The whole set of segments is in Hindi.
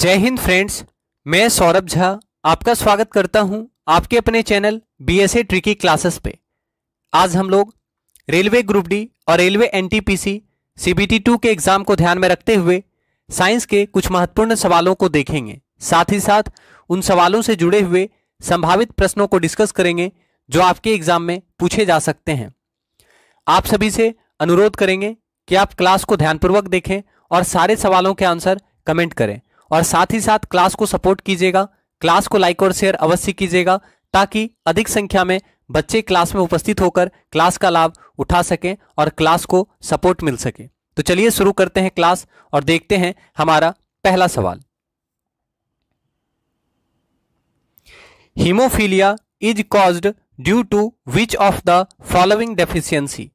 जय हिंद फ्रेंड्स मैं सौरभ झा आपका स्वागत करता हूं आपके अपने channel B S A tricky classes पे आज हम लोग रेलवे ग्रुप डी और railway N T P C C B T two के एग्जाम को ध्यान में रखते हुए साइंस के कुछ महत्वपूर्ण सवालों को देखेंगे साथ ही साथ उन सवालों से जुड़े हुए संभावित प्रश्नों को डिस्कस करेंगे जो आपके एग्जाम में पूछे जा सकते हैं आप सभी से अनुरोध करेंगे कि आप क्लास को ध्यानपूर्वक देखें और सारे सवालों के आंसर कमेंट करें और साथ ही साथ क्लास को सपोर्ट कीजिएगा क्लास को लाइक और शेयर अवश्य कीजिएगा ताकि अधिक संख्या में बच्चे क्लास में उपस्थित होकर क्लास का लाभ उठा सकें और क्लास को सपोर्ट मिल सके तो चलिए शुरू करते हैं क्लास और देखते हैं हमारा पहला सवाल haemophilia is caused due to which of the following deficiency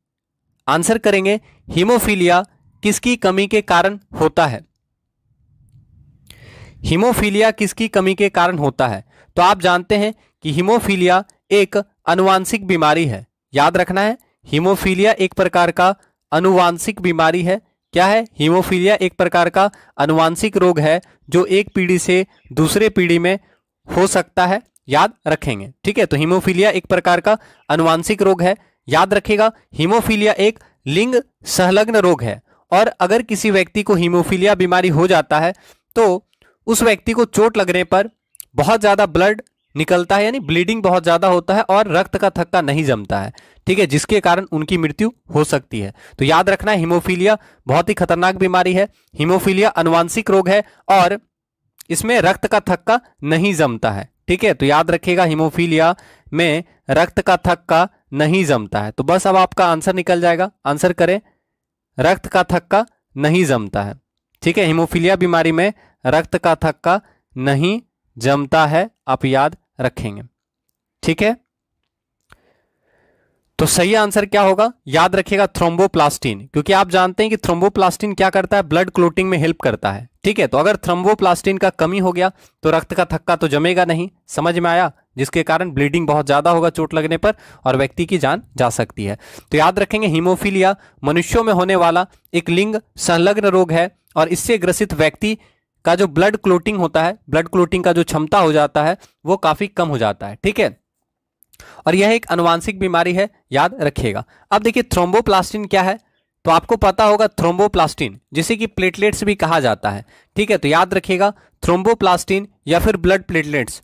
answer करेंगे हीमोफीलिया किसकी कमी के कारण होता है हीमोफीलिया किसकी कमी के कारण होता है तो आप जानते हैं कि हीमोफीलिया एक अनुवांशिक बीमारी है याद रखना है हीमोफीलिया एक प्रकार का अनुवांशिक बीमारी है क्या है हीमोफीलिया एक प्रकार का अनुवांशिक रोग है जो एक पीढ़ी से दूसरे पीढ़ी में हो सकता है याद रखेंगे ठीक है तो हीमोफीलिया एक प्रकार का अनुवांशिक रोग है याद रखेगा हीमोफीलिया एक लिंग सहलग्न रोग है और अगर किसी व्यक्ति को हीमोफीलिया बीमारी हो जाता है तो उस व्यक्ति को चोट लगने पर बहुत ज़्यादा ब्लड निकलता है यानी ब्लीडिंग बहुत ज़्यादा होता है और रक्त का थक्का नहीं जमता है ठीक है जिसके कारण उनकी मृत्यु हो सकती है तो याद रखना है हिमोफीलिया बहुत ही खतरनाक बीमारी है हिमोफीलिया अनुवांशिक रोग है और इसमें रक्त का थक्का नहीं जमता है ठीक है तो याद रखिएगा हिमोफीलिया में रक्त का थक्का नहीं जमता है तो बस अब आपका आंसर निकल जाएगा आंसर करें रक्त का थक्का नहीं जमता है ठीक है हिमोफीलिया बीमारी में रक्त का थक्का नहीं जमता है आप याद रखेंगे ठीक है तो सही आंसर क्या होगा याद रखिएगा थ्रोम्बोप्लास्टिन क्योंकि आप जानते हैं कि थ्रोम्बोप्लास्टिन क्या करता है ब्लड क्लोटिंग में हेल्प करता है ठीक है तो अगर थ्रोम्बोप्लास्टिन का कमी हो गया तो रक्त का थक्का तो जमेगा नहीं समझ में आया जिसके कारण ब्लीडिंग बहुत ज़्यादा होगा चोट लगने पर और व्यक्ति की जान जा सकती है तो याद रखेंगे हीमोफीलिया मनुष्यों में होने वाला एक लिंग संलग्न रोग है और इससे ग्रसित व्यक्ति का जो ब्लड क्लोटिंग होता है ब्लड क्लोटिंग का जो क्षमता हो जाता है वो काफ़ी कम हो जाता है ठीक है और यह एक अनुवांशिक बीमारी है याद रखिएगा अब देखिए थ्रोम्बोप्लास्टिन क्या है तो आपको पता होगा थ्रोम्बोप्लास्टिन जिसे कि प्लेटलेट्स भी कहा जाता है ठीक है तो याद रखिएगा थ्रोम्बोप्लास्टिन या फिर ब्लड प्लेटलेट्स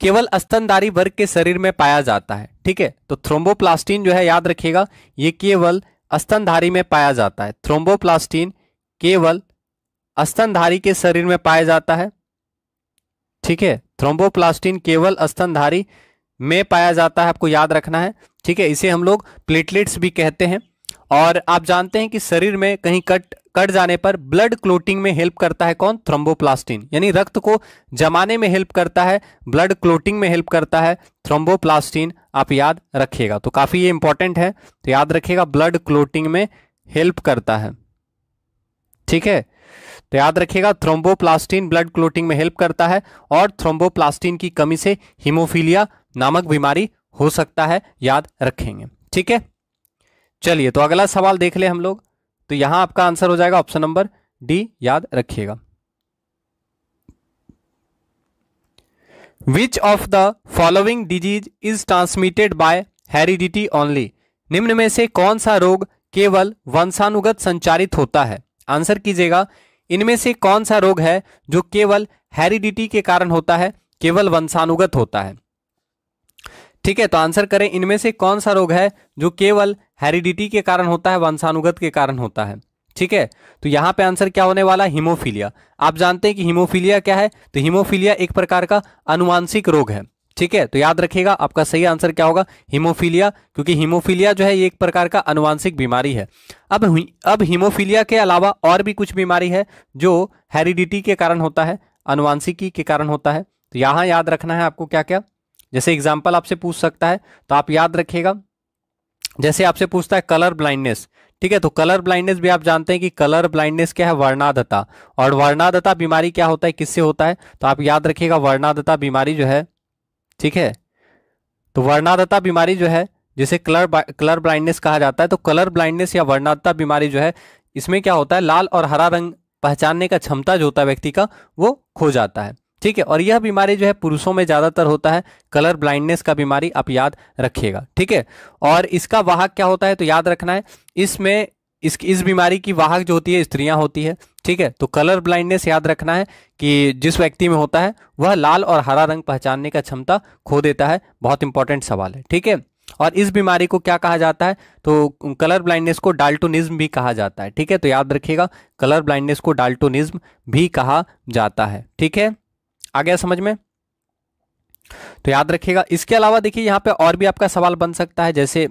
केवल अस्तनधारी वर्ग के शरीर में पाया जाता है ठीक है तो थ्रोम्बोप्लास्टिन जो है याद रखिएगा ये केवल अस्तनधारी में पाया जाता है थ्रोम्बोप्लास्टिन केवल अस्तनधारी के शरीर में पाया जाता है ठीक है थ्रोम्बोप्लास्टिन केवल अस्तनधारी में पाया जाता है आपको याद रखना है ठीक है इसे हम लोग प्लेटलेट्स भी कहते हैं और आप जानते हैं कि शरीर में कहीं कट कट जाने पर ब्लड क्लोटिंग में हेल्प करता है कौन थ्रोम्बोप्लास्टिन यानी रक्त को जमाने में हेल्प करता है ब्लड क्लोटिंग में हेल्प करता है थ्रोम्बोप्लास्टिन आप याद रखिएगा तो काफ़ी ये इंपॉर्टेंट है तो याद रखिएगा ब्लड क्लोटिंग में हेल्प करता है ठीक है तो याद रखिएगा थ्रोम्बोप्लास्टिन ब्लड क्लोटिंग में हेल्प करता है और थ्रोम्बोप्लास्टिन की कमी से हीमोफीलिया नामक बीमारी हो सकता है याद रखेंगे ठीक है चलिए तो अगला सवाल देख ले हम लोग तो यहां आपका आंसर हो जाएगा ऑप्शन नंबर डी याद रखिएगा which of the following disease is transmitted by heredity only निम्न में से कौन सा रोग केवल वंशानुगत संचारित होता है आंसर कीजिएगा इनमें से कौन सा रोग है जो केवल हेरिडिटी के कारण होता है केवल वंशानुगत होता है ठीक है तो आंसर करें इनमें से कौन सा रोग है जो केवल हेरिडिटी के कारण होता है वंशानुगत के कारण होता है ठीक है तो यहां पे आंसर क्या होने वाला हीमोफीलिया आप जानते हैं कि हीमोफीलिया क्या है तो हीमोफीलिया एक प्रकार का अनुवांशिक रोग है ठीक है तो याद रखिएगा आपका सही आंसर क्या होगा हीमोफीलिया क्योंकि हीमोफीलिया जो है ये एक प्रकार का अनुवांशिक बीमारी है अब अब हीमोफीलिया के अलावा और भी कुछ बीमारी है जो हेरिडिटी के कारण होता है अनुवांशिकी के कारण होता है तो यहां याद रखना है आपको क्या क्या जैसे एग्जाम्पल आपसे पूछ सकता है तो आप याद रखिएगा जैसे आपसे पूछता है कलर ब्लाइंडनेस ठीक है तो कलर ब्लाइंडनेस भी आप जानते हैं कि कलर ब्लाइंडनेस क्या है वर्णादता और वर्णादता बीमारी क्या होता है किससे होता है तो आप याद रखिएगा वर्णादता बीमारी जो है ठीक है तो वर्णादत्ता बीमारी जो है जिसे कलर कलर ब्लाइंडनेस कहा जाता है तो कलर ब्लाइंडनेस या वर्णादत्ता बीमारी जो है इसमें क्या होता है लाल और हरा रंग पहचानने का क्षमता जो होता है व्यक्ति का वो खो जाता है ठीक है और यह बीमारी जो है पुरुषों में ज़्यादातर होता है कलर ब्लाइंडनेस का बीमारी आप याद रखिएगा ठीक है और इसका वाहक क्या होता है तो याद रखना है इसमें इस इस बीमारी की वाहक जो होती है स्त्रियां होती है ठीक है तो कलर ब्लाइंडनेस याद रखना है कि जिस व्यक्ति में होता है वह लाल और हरा रंग पहचानने का क्षमता खो देता है बहुत इंपॉर्टेंट सवाल है ठीक है और इस बीमारी को क्या कहा जाता है तो कलर ब्लाइंडनेस को डाल्टोनिज्म भी कहा जाता है ठीक है तो याद रखिएगा कलर ब्लाइंडनेस को डाल्टोनिज्म भी कहा जाता है ठीक है आ गया समझ में तो याद रखिएगा इसके अलावा देखिए यहां पे और भी आपका सवाल बन सकता है जैसे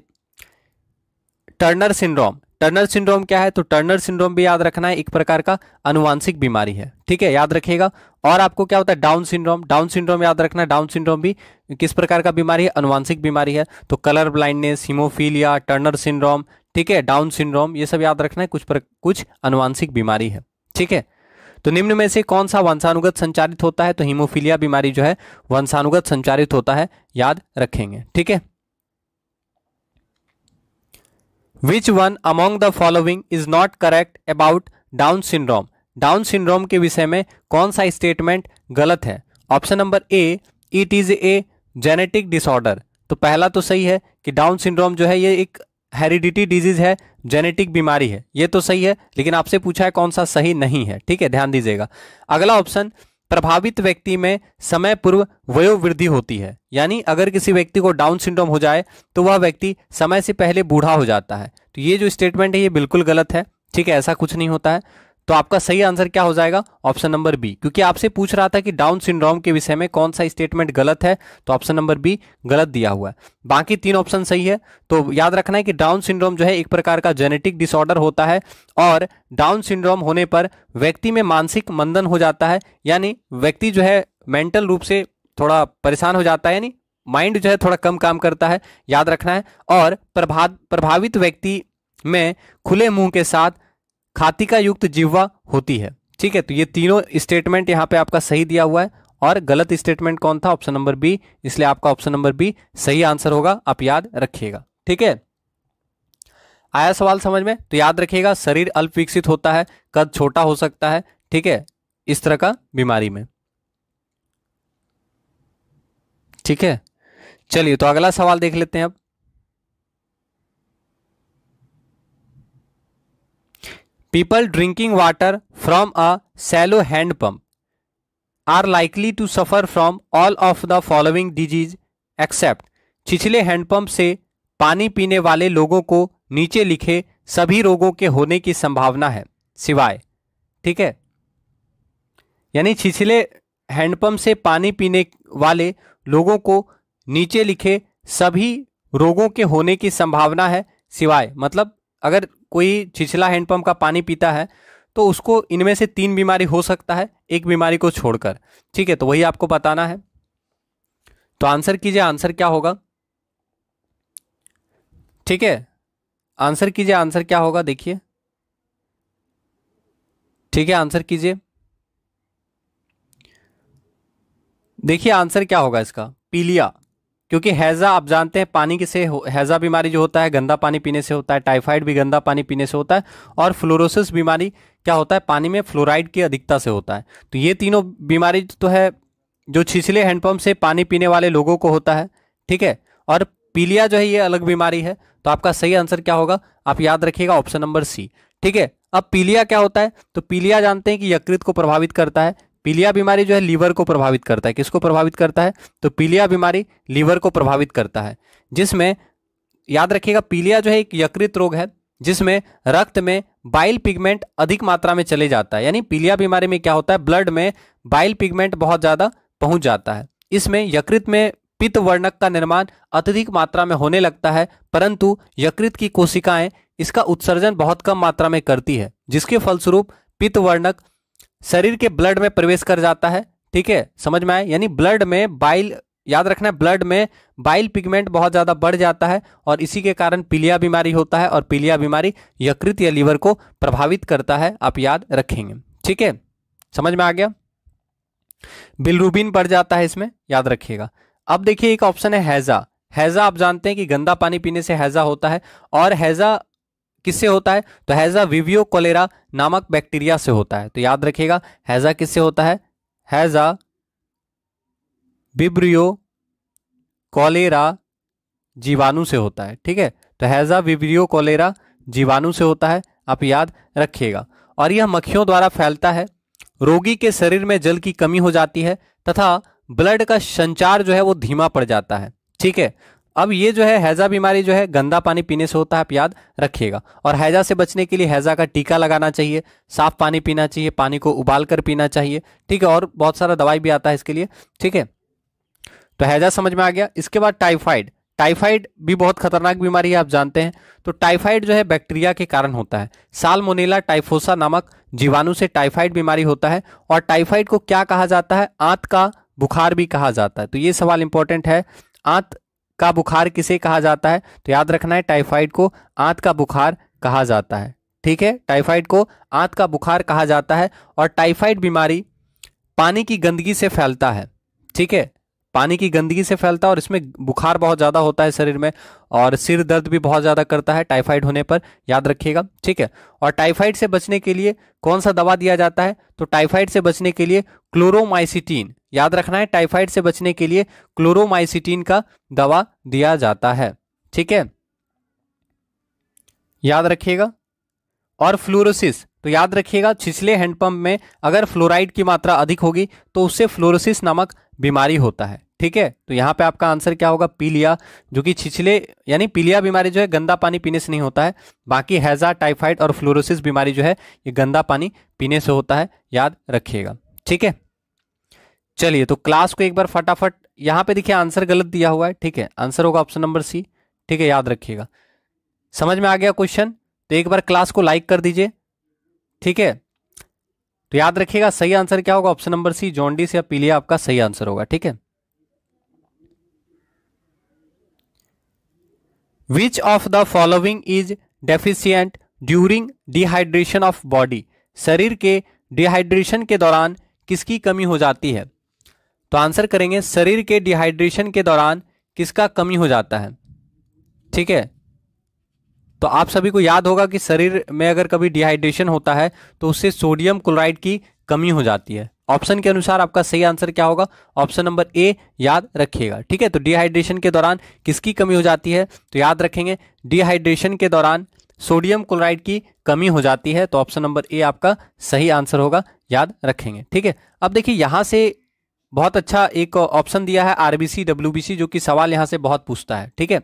टर्नर सिंड्रोम टर्नर सिंड्रोम क्या है तो टर्नर सिंड्रोम भी याद रखना है एक प्रकार का अनुवांशिक बीमारी है ठीक है याद रखिएगा और आपको क्या होता है डाउन सिंड्रोम डाउन सिंड्रोम याद रखना डाउन सिंड्रोम भी किस प्रकार का बीमारी है अनुवांशिक बीमारी है तो colour blindness haemophilia Turner syndrome ठीक है डाउन सिंड्रोम ये सब याद रखना है कुछ पर, कुछ अनुवांशिक बीमारी है ठीक है तो निम्न में से कौन सा वंशानुगत संचारित होता है तो हीमोफीलिया बीमारी जो है वंशानुगत संचारित होता है याद रखेंगे ठीक है which one among the following is not correct about Down syndrome Down syndrome के विषय में कौन सा स्टेटमेंट गलत है option number A it is a genetic disorder तो पहला तो सही है कि डाउन सिंड्रोम जो है ये एक हेरिडिटी डिजीज है जेनेटिक बीमारी है ये तो सही है लेकिन आपसे पूछा है कौन सा सही नहीं है ठीक है ध्यान दीजिएगा अगला ऑप्शन प्रभावित व्यक्ति में समय पूर्व वयोवृद्धि होती है यानी अगर किसी व्यक्ति को डाउन सिंड्रोम हो जाए तो वह व्यक्ति समय से पहले बूढ़ा हो जाता है तो ये जो स्टेटमेंट है ये बिल्कुल गलत है ठीक है ऐसा कुछ नहीं होता है तो आपका सही आंसर क्या हो जाएगा ऑप्शन नंबर बी क्योंकि आपसे पूछ रहा था कि डाउन सिंड्रोम के विषय में कौन सा स्टेटमेंट गलत है तो ऑप्शन नंबर बी गलत दिया हुआ है बाकी तीन ऑप्शन सही है तो याद रखना है कि डाउन सिंड्रोम जो है एक प्रकार का जेनेटिक डिसऑर्डर होता है और डाउन सिंड्रोम होने पर व्यक्ति में मानसिक मंदन हो जाता है यानी व्यक्ति जो है मेंटल रूप से थोड़ा परेशान हो जाता है यानी माइंड जो है थोड़ा कम काम करता है याद रखना है और प्रभा प्रभावित व्यक्ति में खुले मुंह के साथ खातिका युक्त जिह्वा होती है ठीक है तो ये तीनों स्टेटमेंट यहाँ पे आपका सही दिया हुआ है और गलत स्टेटमेंट कौन था ऑप्शन नंबर बी इसलिए आपका ऑप्शन नंबर बी सही आंसर होगा आप याद रखिएगा ठीक है आया सवाल समझ में तो याद रखिएगा शरीर अल्प विकसित होता है कद छोटा हो सकता है ठीक है इस तरह का बीमारी में ठीक है चलिए तो अगला सवाल देख लेते हैं अब people drinking water from a shallow handpump are likely to suffer from all of the following disease except छिछले हैंडपम्प से पानी पीने वाले लोगों को नीचे लिखे सभी रोगों के होने की संभावना है सिवाय ठीक है यानी छिछले हैंडपम्प से पानी पीने वाले लोगों को नीचे लिखे सभी रोगों के होने की संभावना है सिवाय मतलब अगर कोई छिछला हैंडपम्प का पानी पीता है तो उसको इनमें से तीन बीमारी हो सकता है एक बीमारी को छोड़कर ठीक है तो वही आपको बताना है तो आंसर कीजिए आंसर क्या होगा ठीक है आंसर कीजिए आंसर क्या होगा देखिए ठीक है आंसर कीजिए देखिए आंसर क्या होगा इसका पीलिया क्योंकि हैज़ा आप जानते हैं पानी से हैज़ा बीमारी जो होता है गंदा पानी पीने से होता है टाइफाइड भी गंदा पानी पीने से होता है और फ्लोरोसिस बीमारी क्या होता है पानी में फ्लोराइड की अधिकता से होता है तो ये तीनों बीमारी तो है जो छिछले हैंडपम्प से पानी पीने वाले लोगों को होता है ठीक है और पीलिया जो है ये अलग बीमारी है तो आपका सही आंसर क्या होगा आप याद रखिएगा ऑप्शन नंबर सी ठीक है अब पीलिया क्या होता है तो पीलिया जानते हैं कि यकृत को प्रभावित करता है पीलिया बीमारी जो है लीवर को प्रभावित करता है किसको प्रभावित करता है तो पीलिया बीमारी लीवर को प्रभावित करता है जिसमें याद रखिएगा पीलिया जो है एक यकृत रोग है जिसमें रक्त में बाइल पिगमेंट अधिक मात्रा में चले जाता है यानी पीलिया बीमारी में क्या होता है ब्लड में बाइल पिगमेंट बहुत ज़्यादा पहुंच जाता है इसमें यकृत में पित्त वर्णक का निर्माण अत्यधिक मात्रा में होने लगता है परंतु यकृत की कोशिकाएं इसका उत्सर्जन बहुत कम मात्रा में करती है जिसके फलस्वरूप पित्त वर्णक शरीर के ब्लड में प्रवेश कर जाता है ठीक है समझ में आए यानी ब्लड में बाइल याद रखना है ब्लड में बाइल पिगमेंट बहुत ज़्यादा बढ़ जाता है और इसी के कारण पीलिया बीमारी होता है और पीलिया बीमारी यकृत या लीवर को प्रभावित करता है आप याद रखेंगे ठीक है समझ में आ गया बिलरूबिन बढ़ जाता है इसमें याद रखिएगा अब देखिए एक ऑप्शन है हैज़ा हैज़ा आप जानते हैं कि गंदा पानी पीने से हैज़ा होता है और हैज़ा किससे होता है तो हैज़ा विवियो कोलेरा नामक बैक्टीरिया से होता है तो याद रखिएगा हैज़ा किससे होता है हैज़ा विब्रियो कोलेरा जीवाणु से होता है ठीक है तो हैज़ा विब्रियो कोलेरा जीवाणु से होता है आप याद रखिएगा और यह मक्खियों द्वारा फैलता है रोगी के शरीर में जल की कमी हो जाती है तथा ब्लड का संचार जो है वो धीमा पड़ जाता है ठीक है अब ये जो है हैजा बीमारी जो है गंदा पानी पीने से होता है आप याद रखिएगा और हैजा से बचने के लिए हैजा का टीका लगाना चाहिए साफ पानी पीना चाहिए पानी को उबाल कर पीना चाहिए ठीक है और बहुत सारा दवाई भी आता है इसके लिए ठीक है तो हैजा समझ में आ गया इसके बाद टाइफाइड टाइफाइड भी बहुत खतरनाक बीमारी है आप जानते हैं तो टाइफाइड जो है बैक्टीरिया के कारण होता है सालमोनेला टाइफोसा नामक जीवाणु से टाइफाइड बीमारी होता है और टाइफाइड को क्या कहा जाता है आंत का बुखार भी कहा जाता है तो ये सवाल इंपॉर्टेंट है आंत का बुखार किसे कहा जाता है तो याद रखना है टाइफाइड को आंत का बुखार कहा जाता है ठीक है टाइफाइड को आंत का बुखार कहा जाता है और टाइफाइड बीमारी पानी की गंदगी से फैलता है ठीक है पानी की गंदगी से फैलता है और इसमें बुखार बहुत ज़्यादा होता है शरीर में और सिर दर्द भी बहुत ज़्यादा करता है टाइफाइड होने पर याद रखिएगा ठीक है और टाइफाइड से बचने के लिए कौन सा दवा दिया जाता है तो टाइफाइड से बचने के लिए क्लोरोमाइसिटीन याद रखना है टाइफाइड से बचने के लिए क्लोरोमाइसिटीन का दवा दिया जाता है ठीक है याद रखिएगा और फ्लोरोसिस तो याद रखिएगा छिछले हैंडपंप में अगर फ्लोराइड की मात्रा अधिक होगी तो उससे फ्लोरोसिस नामक बीमारी होता है ठीक है तो यहाँ पे आपका आंसर क्या होगा पीलिया जो कि छिछले यानी पीलिया बीमारी जो है गंदा पानी पीने से नहीं होता है बाकी हैजा टाइफाइड और फ्लोरोसिस बीमारी जो है ये गंदा पानी पीने से होता है याद रखिएगा ठीक है चलिए तो क्लास को एक बार फटाफट यहां पे देखिए आंसर गलत दिया हुआ है ठीक है आंसर होगा ऑप्शन नंबर सी ठीक है याद रखिएगा समझ में आ गया क्वेश्चन तो एक बार क्लास को लाइक कर दीजिए ठीक है तो याद रखिएगा सही आंसर क्या होगा ऑप्शन नंबर सी जॉन्डिस या पीलिया आपका सही आंसर होगा ठीक है which of the following is deficient during dehydration of body शरीर के डिहाइड्रेशन के दौरान किसकी कमी हो जाती है तो आंसर करेंगे शरीर के डिहाइड्रेशन के दौरान किसका कमी हो जाता है ठीक है तो आप सभी को याद होगा कि शरीर में अगर कभी डिहाइड्रेशन होता है तो उससे सोडियम क्लोराइड की कमी हो जाती है ऑप्शन के अनुसार आपका सही आंसर क्या होगा ऑप्शन नंबर ए याद रखिएगा ठीक है तो डिहाइड्रेशन के दौरान किसकी कमी हो जाती है तो याद रखेंगे डिहाइड्रेशन के दौरान सोडियम क्लोराइड की कमी हो जाती है तो ऑप्शन नंबर ए आपका सही आंसर होगा याद रखेंगे ठीक है अब देखिए यहां से बहुत अच्छा एक ऑप्शन दिया है आरबीसी डब्ल्यूबीसी जो कि सवाल यहाँ से बहुत पूछता है ठीक है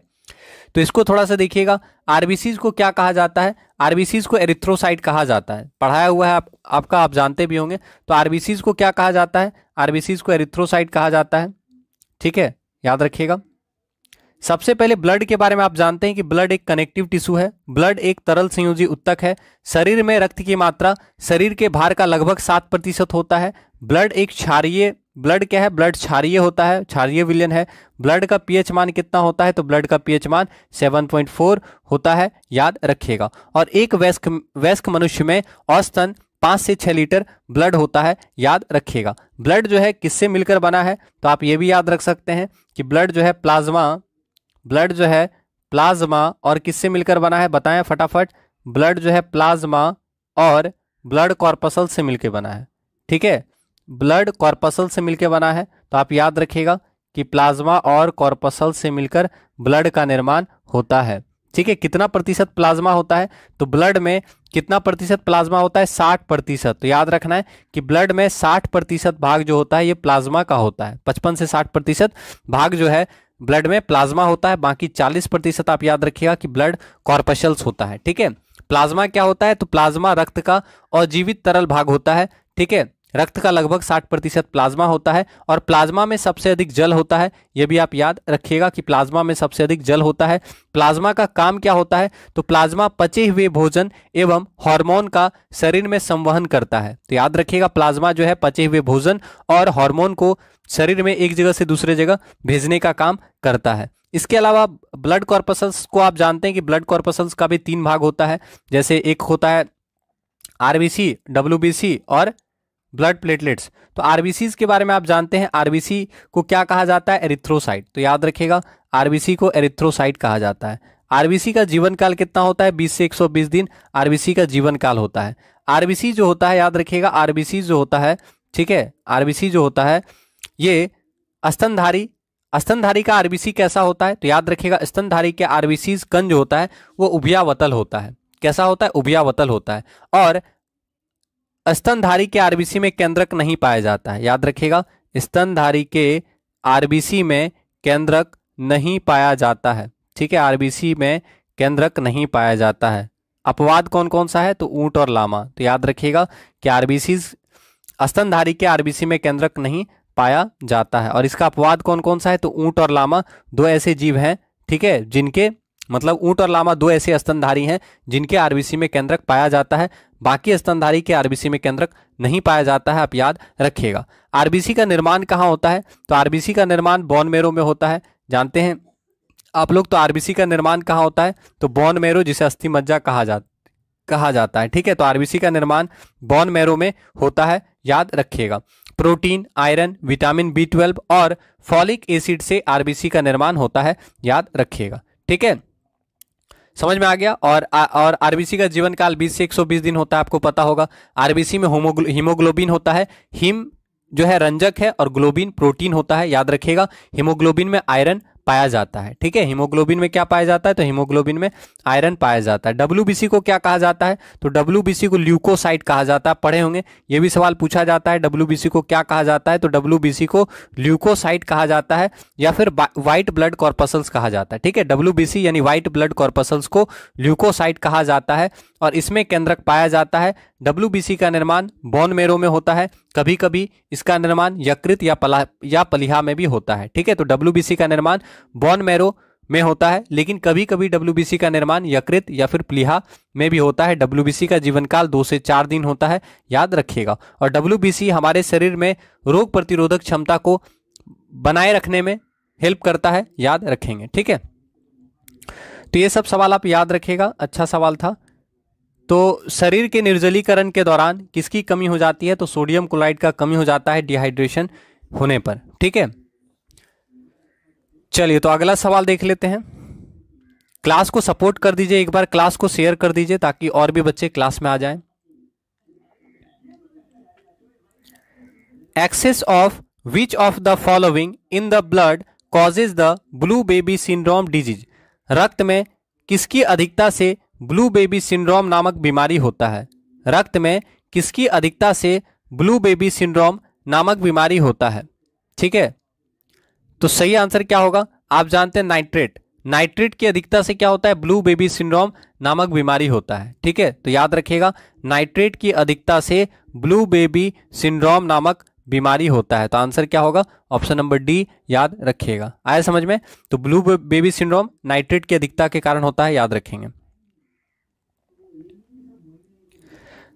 तो इसको थोड़ा सा देखिएगा आरबीसीज को क्या कहा जाता है आरबीसीज को एरिथ्रोसाइट कहा जाता है पढ़ाया हुआ है आप, आपका आप जानते भी होंगे तो आरबीसीज को क्या कहा जाता है आरबीसीज को एरिथ्रोसाइट कहा जाता है ठीक है याद रखिएगा सबसे पहले ब्लड के बारे में आप जानते हैं कि ब्लड एक कनेक्टिव टिश्यू है ब्लड एक तरल संयोजी उत्तक है शरीर में रक्त की मात्रा शरीर के भार का लगभग सात प्रतिशत होता है ब्लड एक क्षारिय ब्लड क्या है ब्लड क्षारिय होता है क्षारिय विलियन है ब्लड का पीएच मान कितना होता है तो ब्लड का पीएच मान 7.4 होता है याद रखिएगा और एक वयस्क वयस्क मनुष्य में औसतन पाँच से छः लीटर ब्लड होता है याद रखिएगा ब्लड जो है किससे मिलकर बना है तो आप ये भी याद रख सकते हैं कि ब्लड जो है प्लाज्मा ब्लड जो है प्लाज्मा और किससे मिलकर बना है बताएं फटाफट ब्लड जो है प्लाज्मा और ब्लड कॉर्पसल से मिलकर बना है ठीक है ब्लड कॉर्पसल से मिलकर बना है तो आप याद रखिएगा कि प्लाज्मा और कॉर्पसल से मिलकर ब्लड का निर्माण होता है ठीक है कितना प्रतिशत प्लाज्मा होता है तो ब्लड में कितना प्रतिशत प्लाज्मा होता है साठ प्रतिशत तो याद रखना है कि ब्लड में साठ प्रतिशत भाग जो होता है ये प्लाज्मा का होता है पचपन से साठ प्रतिशत भाग जो है ब्लड में प्लाज्मा होता है बाकी चालीस प्रतिशत आप याद रखिएगा कि ब्लड कॉर्पशल्स होता है ठीक है प्लाज्मा क्या होता है तो प्लाज्मा रक्त का अजीवित तरल भाग होता है ठीक है रक्त का लगभग 60 प्रतिशत प्लाज्मा होता है और प्लाज्मा में सबसे अधिक जल होता है यह भी आप याद रखिएगा कि प्लाज्मा में सबसे अधिक जल होता है प्लाज्मा का काम क्या होता है तो प्लाज्मा पचे हुए भोजन एवं हार्मोन का शरीर में संवहन करता है तो याद रखिएगा प्लाज्मा जो है पचे हुए भोजन और हार्मोन को शरीर में एक जगह से दूसरे जगह भेजने का काम करता है इसके अलावा ब्लड कॉर्पसल्स को आप जानते हैं कि ब्लड कॉर्पसल्स का भी तीन भाग होता है जैसे एक होता है आरबीसी डब्ल्यू और ब्लड प्लेटलेट्स तो आरबीसी के बारे में आप जानते हैं आरबीसी को क्या कहा जाता है एरिथ्रोसाइट तो याद रखेगा आरबीसी को एरिथ्रोसाइट कहा जाता है आरबीसी का जीवन काल कितना होता है 20 से 120 दिन आरबीसी का जीवन काल होता है आरबीसी जो होता है याद रखिएगा आरबीसी जो होता है ठीक है आरबीसी जो होता है ये स्तनधारी स्तनधारी का आरबीसी कैसा होता है तो याद रखिएगा स्तनधारी के आरबीसी कन जो होता है वो उभियावतल होता है कैसा होता है उभियावतल होता है और स्तनधारी के आरबीसी में केंद्रक नहीं पाया जाता है याद रखिएगा स्तनधारी के आरबीसी में केंद्रक नहीं पाया जाता है ठीक है आरबीसी में केंद्रक नहीं पाया जाता है अपवाद कौन कौन सा है तो ऊंट और लामा तो याद रखिएगा कि आरबीसी स्तनधारी के आरबीसी में केंद्रक नहीं पाया जाता है और इसका अपवाद कौन कौन सा है तो ऊंट और लामा दो ऐसे जीव हैं ठीक है जिनके मतलब ऊंट और लामा दो ऐसे स्तनधारी हैं जिनके आरबीसी में केंद्रक पाया जाता है बाकी स्तनधारी के आरबीसी में केंद्रक नहीं पाया जाता है आप याद रखिएगा आरबीसी का निर्माण कहाँ होता है तो आरबीसी का निर्माण बॉन मेरो में होता है जानते हैं आप लोग तो आरबीसी का निर्माण कहाँ होता है तो बॉन मेरो जिसे अस्थि मज्जा कहा जा कहा जाता है ठीक है तो आरबीसी का निर्माण बॉन मेरो में होता है याद रखिएगा protein iron vitamin B twelve और फॉलिक एसिड से आरबीसी का निर्माण होता है याद रखिएगा ठीक है समझ में आ गया और आ, और आरबीसी का जीवन काल 20 से 120 दिन होता है आपको पता होगा आरबीसी में हीमोग्लोबिन होता है हिम जो है रंजक है और ग्लोबिन प्रोटीन होता है याद रखिएगा हीमोग्लोबिन में आयरन पाया जाता है ठीक है हीमोग्लोबिन में क्या पाया जाता है तो हीमोग्लोबिन में आयरन पाया जाता है डब्ल्यू को क्या कहा जाता है तो डब्ल्यू को ल्यूकोसाइट कहा जाता है पढ़े होंगे ये भी सवाल पूछा जाता है डब्ल्यू को क्या कहा जाता है तो डब्ल्यू को ल्यूकोसाइट कहा जाता है या फिर व्हाइट ब्लड कॉर्पसल्स कहा जाता है ठीक है डब्ल्यू यानी व्हाइट ब्लड कॉर्पसल्स को ल्यूकोसाइट कहा जाता है और इसमें केंद्रक पाया जाता है डब्ल्यू का निर्माण बोन मेरो में होता है कभी कभी इसका निर्माण यकृत या पला या पलिहा में भी होता है ठीक है तो डब्ल्यू का निर्माण बोन मेरो में होता है लेकिन कभी कभी डब्ल्यू का निर्माण यकृत या फिर प्लीहा में भी होता है डब्ल्यू का जीवनकाल दो से चार दिन होता है याद रखिएगा और डब्ल्यू हमारे शरीर में रोग प्रतिरोधक क्षमता को बनाए रखने में हेल्प करता है याद रखेंगे ठीक है तो ये सब सवाल आप याद रखिएगा अच्छा सवाल था तो शरीर के निर्जलीकरण के दौरान किसकी कमी हो जाती है तो सोडियम क्लोराइड का कमी हो जाता है डिहाइड्रेशन होने पर ठीक है चलिए तो अगला सवाल देख लेते हैं क्लास को सपोर्ट कर दीजिए एक बार क्लास को शेयर कर दीजिए ताकि और भी बच्चे क्लास में आ जाएं excess of which of the following in the blood causes the blue baby syndrome disease रक्त में किसकी अधिकता से ब्लू बेबी सिंड्रोम नामक बीमारी होता है रक्त में किसकी अधिकता से ब्लू बेबी सिंड्रोम नामक बीमारी होता है ठीक है तो सही आंसर क्या होगा आप जानते हैं नाइट्रेट नाइट्रेट की अधिकता से क्या होता है ब्लू बेबी सिंड्रोम नामक बीमारी होता है ठीक है तो याद रखिएगा नाइट्रेट की अधिकता से ब्लू बेबी सिंड्रोम नामक बीमारी होता है तो आंसर क्या होगा ऑप्शन नंबर डी याद रखिएगा आया समझ में तो ब्लू बेबी सिंड्रोम नाइट्रेट की अधिकता के कारण होता है याद रखेंगे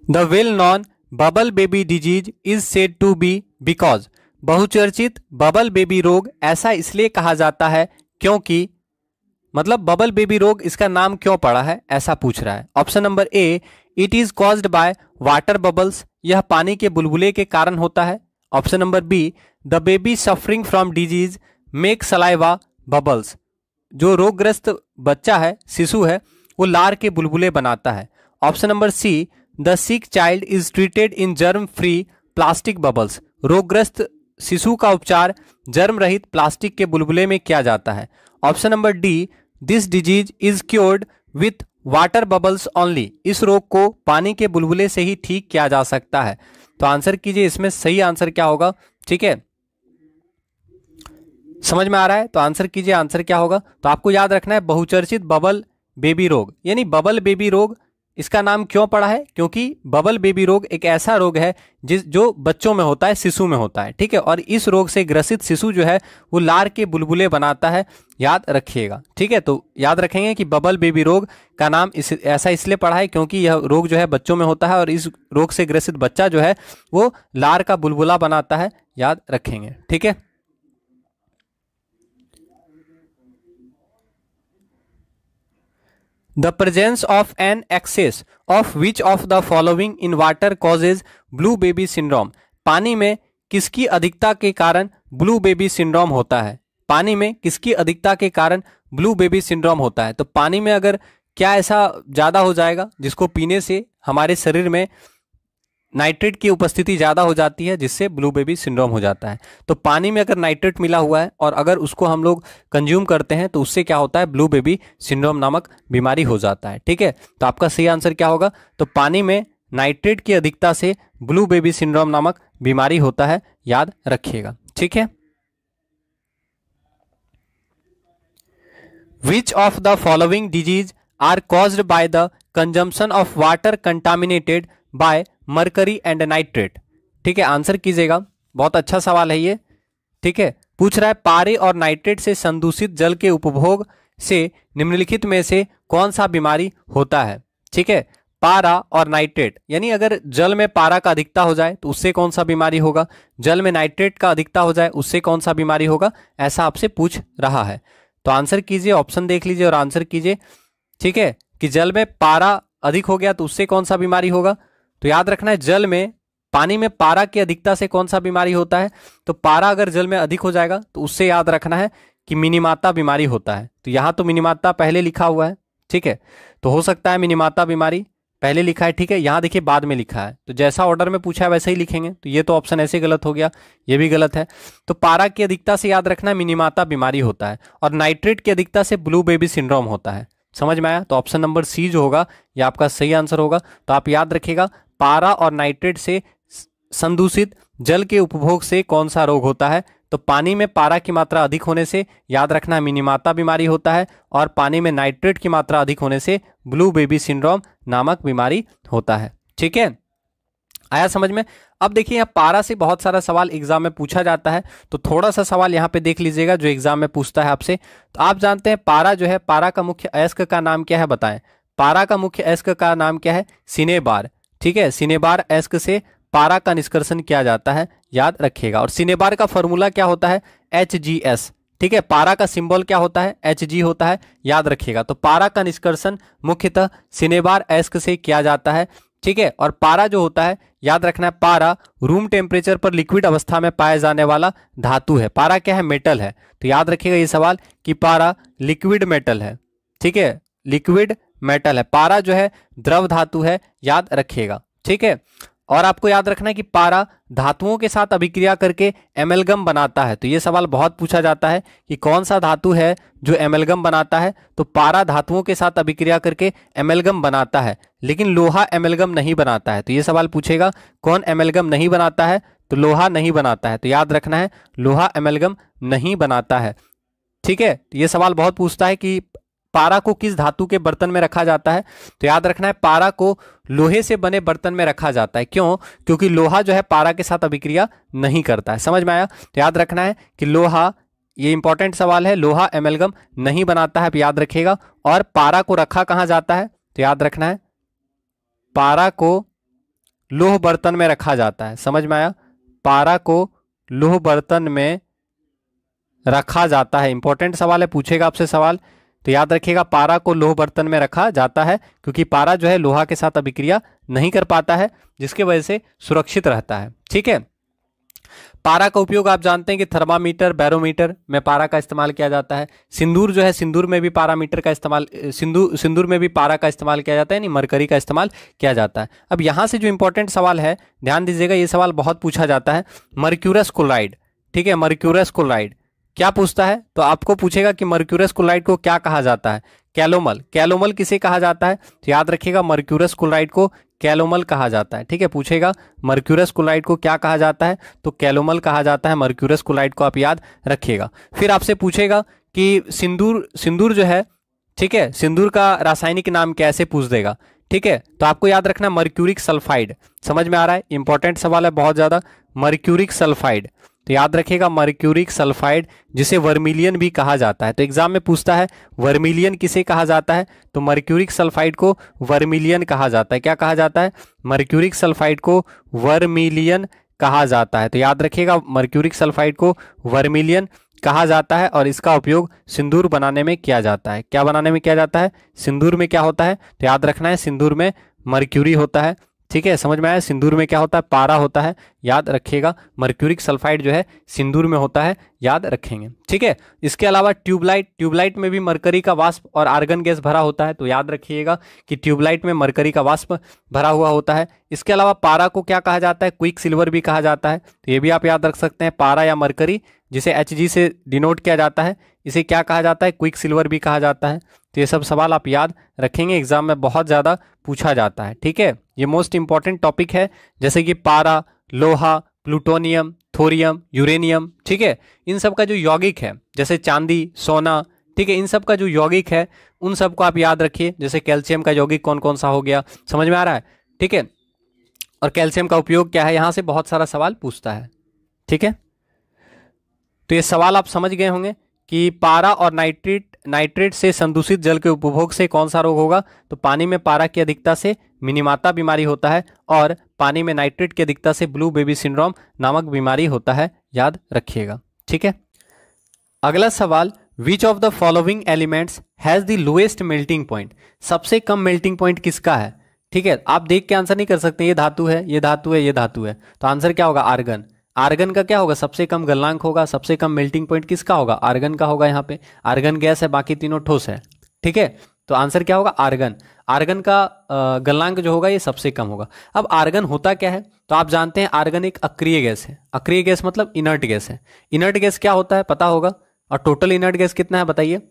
the well known bubble baby disease is said to be because बहुचर्चित बबल बेबी रोग ऐसा इसलिए कहा जाता है क्योंकि मतलब बबल बेबी रोग इसका नाम क्यों पड़ा है ऐसा पूछ रहा है option number A it is caused by water bubbles यह पानी के बुलबुले के कारण होता है option number B the baby suffering from disease make saliva bubbles जो रोगग्रस्त बच्चा है शिशु है वो लार के बुलबुले बनाता है option number C the sick child is treated in germ free plastic bubbles रोगग्रस्त शिशु का उपचार जर्म रहित प्लास्टिक के बुलबुले में किया जाता है option number D this disease is cured with water bubbles only इस रोग को पानी के बुलबुले से ही ठीक किया जा सकता है तो आंसर कीजिए इसमें सही आंसर क्या होगा ठीक है समझ में आ रहा है तो आंसर कीजिए आंसर क्या होगा तो आपको याद रखना है बहुचर्चित बबल बेबी रोग यानी बबल बेबी रोग इसका नाम क्यों पड़ा है क्योंकि बबल बेबी रोग एक ऐसा रोग है जिस जो बच्चों में होता है शिशु में होता है ठीक है और इस रोग से ग्रसित शिशु जो है वो लार के बुलबुले बनाता है याद रखिएगा ठीक है तो याद रखेंगे कि बबल बेबी रोग का नाम इस ऐसा इसलिए पड़ा है क्योंकि यह रोग जो है बच्चों में होता है और इस रोग से ग्रसित बच्चा जो है वो लार का बुलबुला बनाता है याद रखेंगे ठीक है the presence of an excess of which of the following in water causes blue baby syndrome पानी में किसकी अधिकता के कारण ब्लू बेबी सिंड्रोम होता है पानी में किसकी अधिकता के कारण ब्लू बेबी सिंड्रोम होता है तो पानी में अगर क्या ऐसा ज़्यादा हो जाएगा जिसको पीने से हमारे शरीर में नाइट्रेट की उपस्थिति ज़्यादा हो जाती है जिससे ब्लू बेबी सिंड्रोम हो जाता है तो पानी में अगर नाइट्रेट मिला हुआ है और अगर उसको हम लोग कंज्यूम करते हैं तो उससे क्या होता है ब्लू बेबी सिंड्रोम नामक बीमारी हो जाता है ठीक है तो आपका सही आंसर क्या होगा तो पानी में नाइट्रेट की अधिकता से ब्लू बेबी सिंड्रोम नामक बीमारी होता है याद रखिएगा ठीक है which of the following disease are caused by the consumption of water contaminated by mercury and nitrate ठीक है आंसर कीजिएगा बहुत अच्छा सवाल है ये ठीक है पूछ रहा है पारे और नाइट्रेट से संदूषित जल के उपभोग से निम्नलिखित में से कौन सा बीमारी होता है ठीक है पारा और नाइट्रेट यानी अगर जल में पारा का अधिकता हो जाए तो उससे कौन सा बीमारी होगा जल में नाइट्रेट का अधिकता हो जाए उससे कौन सा बीमारी होगा ऐसा आपसे पूछ रहा है तो आंसर कीजिए ऑप्शन देख लीजिए और आंसर कीजिए ठीक है कि जल में पारा अधिक हो गया तो उससे कौन सा बीमारी होगा तो याद रखना है जल में पानी में पारा की अधिकता से कौन सा बीमारी होता है तो पारा अगर जल में अधिक हो जाएगा तो उससे याद रखना है कि मिनिमाता बीमारी होता है तो यहां तो मिनिमाता पहले लिखा हुआ है ठीक है तो हो सकता है मिनिमाता बीमारी पहले लिखा है ठीक है यहां देखिए बाद में लिखा है तो जैसा ऑर्डर में पूछा है वैसे ही लिखेंगे तो ये तो ऑप्शन ऐसे गलत हो गया ये भी गलत है तो पारा की अधिकता से याद रखना मिनिमाता बीमारी होता है और नाइट्रेट की अधिकता से ब्लू बेबी सिंड्रोम होता है समझ में आया तो ऑप्शन नंबर सी जो होगा ये आपका सही आंसर होगा तो आप याद रखिएगा पारा और नाइट्रेट से संदूषित जल के उपभोग से कौन सा रोग होता है तो पानी में पारा की मात्रा अधिक होने से याद रखना मिनीमाता बीमारी होता है और पानी में नाइट्रेट की मात्रा अधिक होने से ब्लू बेबी सिंड्रोम नामक बीमारी होता है ठीक है आया समझ में अब देखिए यहाँ पारा से बहुत सारा सवाल एग्जाम में पूछा जाता है तो थोड़ा सा सवाल यहाँ पे देख लीजिएगा जो एग्जाम में पूछता है आपसे तो आप जानते हैं पारा जो है पारा का मुख्य अयस्क का नाम क्या है बताएं पारा का मुख्य अयस्क का नाम क्या है सिनेबार ठीक है सिनेबार एस्क से पारा का निष्कर्षण किया जाता है याद रखिएगा और सिनेबार का फॉर्मूला क्या होता है एच जी एस ठीक है पारा का सिंबल क्या होता है एच जी होता है याद रखिएगा तो पारा का निष्कर्षण मुख्यतः सिनेबार एस्क से किया जाता है ठीक है और पारा जो होता है याद रखना है पारा रूम टेम्परेचर पर लिक्विड अवस्था में पाया जाने वाला धातु है पारा क्या है मेटल है तो याद रखिएगा ये सवाल कि पारा लिक्विड मेटल है ठीक है लिक्विड मेटल है पारा जो है द्रव धातु है याद रखिएगा ठीक है और आपको याद रखना है कि पारा धातुओं के साथ अभिक्रिया करके एमलगम बनाता है तो ये सवाल बहुत पूछा जाता है कि कौन सा धातु है जो एमलगम बनाता है तो पारा धातुओं के साथ अभिक्रिया करके एमलगम बनाता है लेकिन लोहा एमलगम नहीं बनाता है तो ये सवाल पूछेगा कौन एमलगम नहीं बनाता है तो लोहा नहीं बनाता है तो याद रखना है लोहा एमलगम नहीं बनाता है ठीक है ये सवाल बहुत पूछता है कि पारा को किस धातु के बर्तन में रखा जाता है तो याद रखना है पारा को लोहे से बने बर्तन में रखा जाता है क्यों क्योंकि लोहा जो है पारा के साथ अभिक्रिया नहीं करता है समझ में आया तो याद रखना है कि लोहा ये इंपॉर्टेंट सवाल है लोहा एमलगम नहीं बनाता है आप याद रखिएगा और पारा को रखा कहां जाता है तो याद रखना है पारा को लोह बर्तन में रखा जाता है समझ में आया पारा को लोह बर्तन में रखा जाता है इंपॉर्टेंट सवाल है पूछेगा आपसे सवाल तो याद रखिएगा पारा को लोह बर्तन में रखा जाता है क्योंकि पारा जो है लोहा के साथ अभिक्रिया नहीं कर पाता है जिसके वजह से सुरक्षित रहता है ठीक है पारा का उपयोग आप जानते हैं कि थर्मामीटर बैरोमीटर में पारा का इस्तेमाल किया जाता है सिंदूर जो है सिंदूर में भी पारामीटर का इस्तेमाल सिंदूर सिंदूर में भी पारा का इस्तेमाल किया जाता है यानी मरकरी का इस्तेमाल किया जाता है अब यहाँ से जो इंपॉर्टेंट सवाल है ध्यान दीजिएगा ये सवाल बहुत पूछा जाता है मर्क्यूरस क्लोराइड ठीक है मर्क्यूरस क्लोराइड क्या पूछता है तो आपको पूछेगा कि मर्क्यूरस कोलाइट को क्या कहा जाता है कैलोमल कैलोमल किसे कहा जाता है तो याद रखिएगा मर्क्यूरस कोलाइट को कैलोमल कहा जाता है ठीक है पूछेगा मर्क्यूरस कोलाइट को क्या कहा जाता है तो कैलोमल कहा जाता है मर्क्यूरस कोलाइट को आप याद रखिएगा फिर आपसे पूछेगा कि सिंदूर सिंदूर जो है ठीक है सिंदूर का रासायनिक नाम कैसे पूछ देगा ठीक है तो आपको याद रखना मर्क्यूरिक सल्फाइड समझ में आ रहा है इंपॉर्टेंट सवाल है बहुत ज़्यादा मर्क्यूरिक सल्फाइड तो याद रखिएगा मर्क्यूरिक सल्फाइड जिसे वर्मिलियन भी कहा जाता है तो एग्जाम में पूछता है वर्मिलियन किसे कहा जाता है तो मर्क्यूरिक सल्फाइड को वर्मिलियन कहा जाता है क्या कहा जाता है मर्क्यूरिक सल्फाइड को वर्मिलियन कहा जाता है तो याद रखिएगा मर्क्यूरिक सल्फाइड को वर्मिलियन कहा जाता है और इसका उपयोग सिंदूर बनाने में किया जाता है क्या बनाने में किया जाता है सिंदूर में क्या होता है तो याद रखना है सिंदूर में मर्क्यूरी होता है ठीक है समझ में आया सिंदूर में क्या होता है पारा होता है याद रखिएगा मर्क्यूरिक सल्फाइड जो है सिंदूर में होता है याद रखेंगे ठीक है इसके अलावा ट्यूबलाइट ट्यूबलाइट में भी मरकरी का वाष्प और आर्गन गैस भरा होता है तो याद रखिएगा कि ट्यूबलाइट में मरकरी का वाष्प भरा हुआ होता है इसके अलावा पारा को क्या कहा जाता है क्विक सिल्वर भी कहा जाता है तो ये भी आप याद रख सकते हैं पारा या मरकरी जिसे एच से डिनोट किया जाता है इसे क्या कहा जाता है क्विक सिल्वर भी कहा जाता है तो ये सब सवाल आप याद रखेंगे एग्जाम में बहुत ज़्यादा पूछा जाता है ठीक है ये मोस्ट इंपॉर्टेंट टॉपिक है जैसे कि पारा लोहा प्लूटोनियम थोरियम यूरेनियम ठीक है इन सब का जो यौगिक है जैसे चांदी सोना ठीक है इन सब का जो यौगिक है उन सब को आप याद रखिए जैसे कैल्शियम का यौगिक कौन कौन सा हो गया समझ में आ रहा है ठीक है और कैल्शियम का उपयोग क्या है यहाँ से बहुत सारा सवाल पूछता है ठीक है तो ये सवाल आप समझ गए होंगे कि पारा और नाइट्रेट नाइट्रेट से संदूषित जल के उपभोग से कौन सा रोग होगा तो पानी में पारा की अधिकता से मिनिमाता बीमारी होता है और पानी में नाइट्रेट की अधिकता से ब्लू बेबी सिंड्रोम नामक बीमारी होता है याद रखिएगा ठीक है अगला सवाल which of the following elements has the lowest melting point सबसे कम मेल्टिंग पॉइंट किसका है ठीक है आप देख के आंसर नहीं कर सकते ये धातु है ये धातु है ये धातु है तो आंसर क्या होगा आर्गन आर्गन का क्या होगा सबसे कम गलनांक होगा सबसे कम मेल्टिंग पॉइंट किसका होगा आर्गन का होगा यहाँ पे आर्गन गैस है बाकी तीनों ठोस है ठीक है तो आंसर क्या होगा आर्गन आर्गन का गलनांक जो होगा ये सबसे कम होगा अब आर्गन होता क्या है तो आप जानते हैं आर्गन एक अक्रिय गैस है अक्रिय गैस मतलब इनर्ट गैस है इनर्ट गैस क्या होता है पता होगा और टोटल इनर्ट गैस कितना है बताइए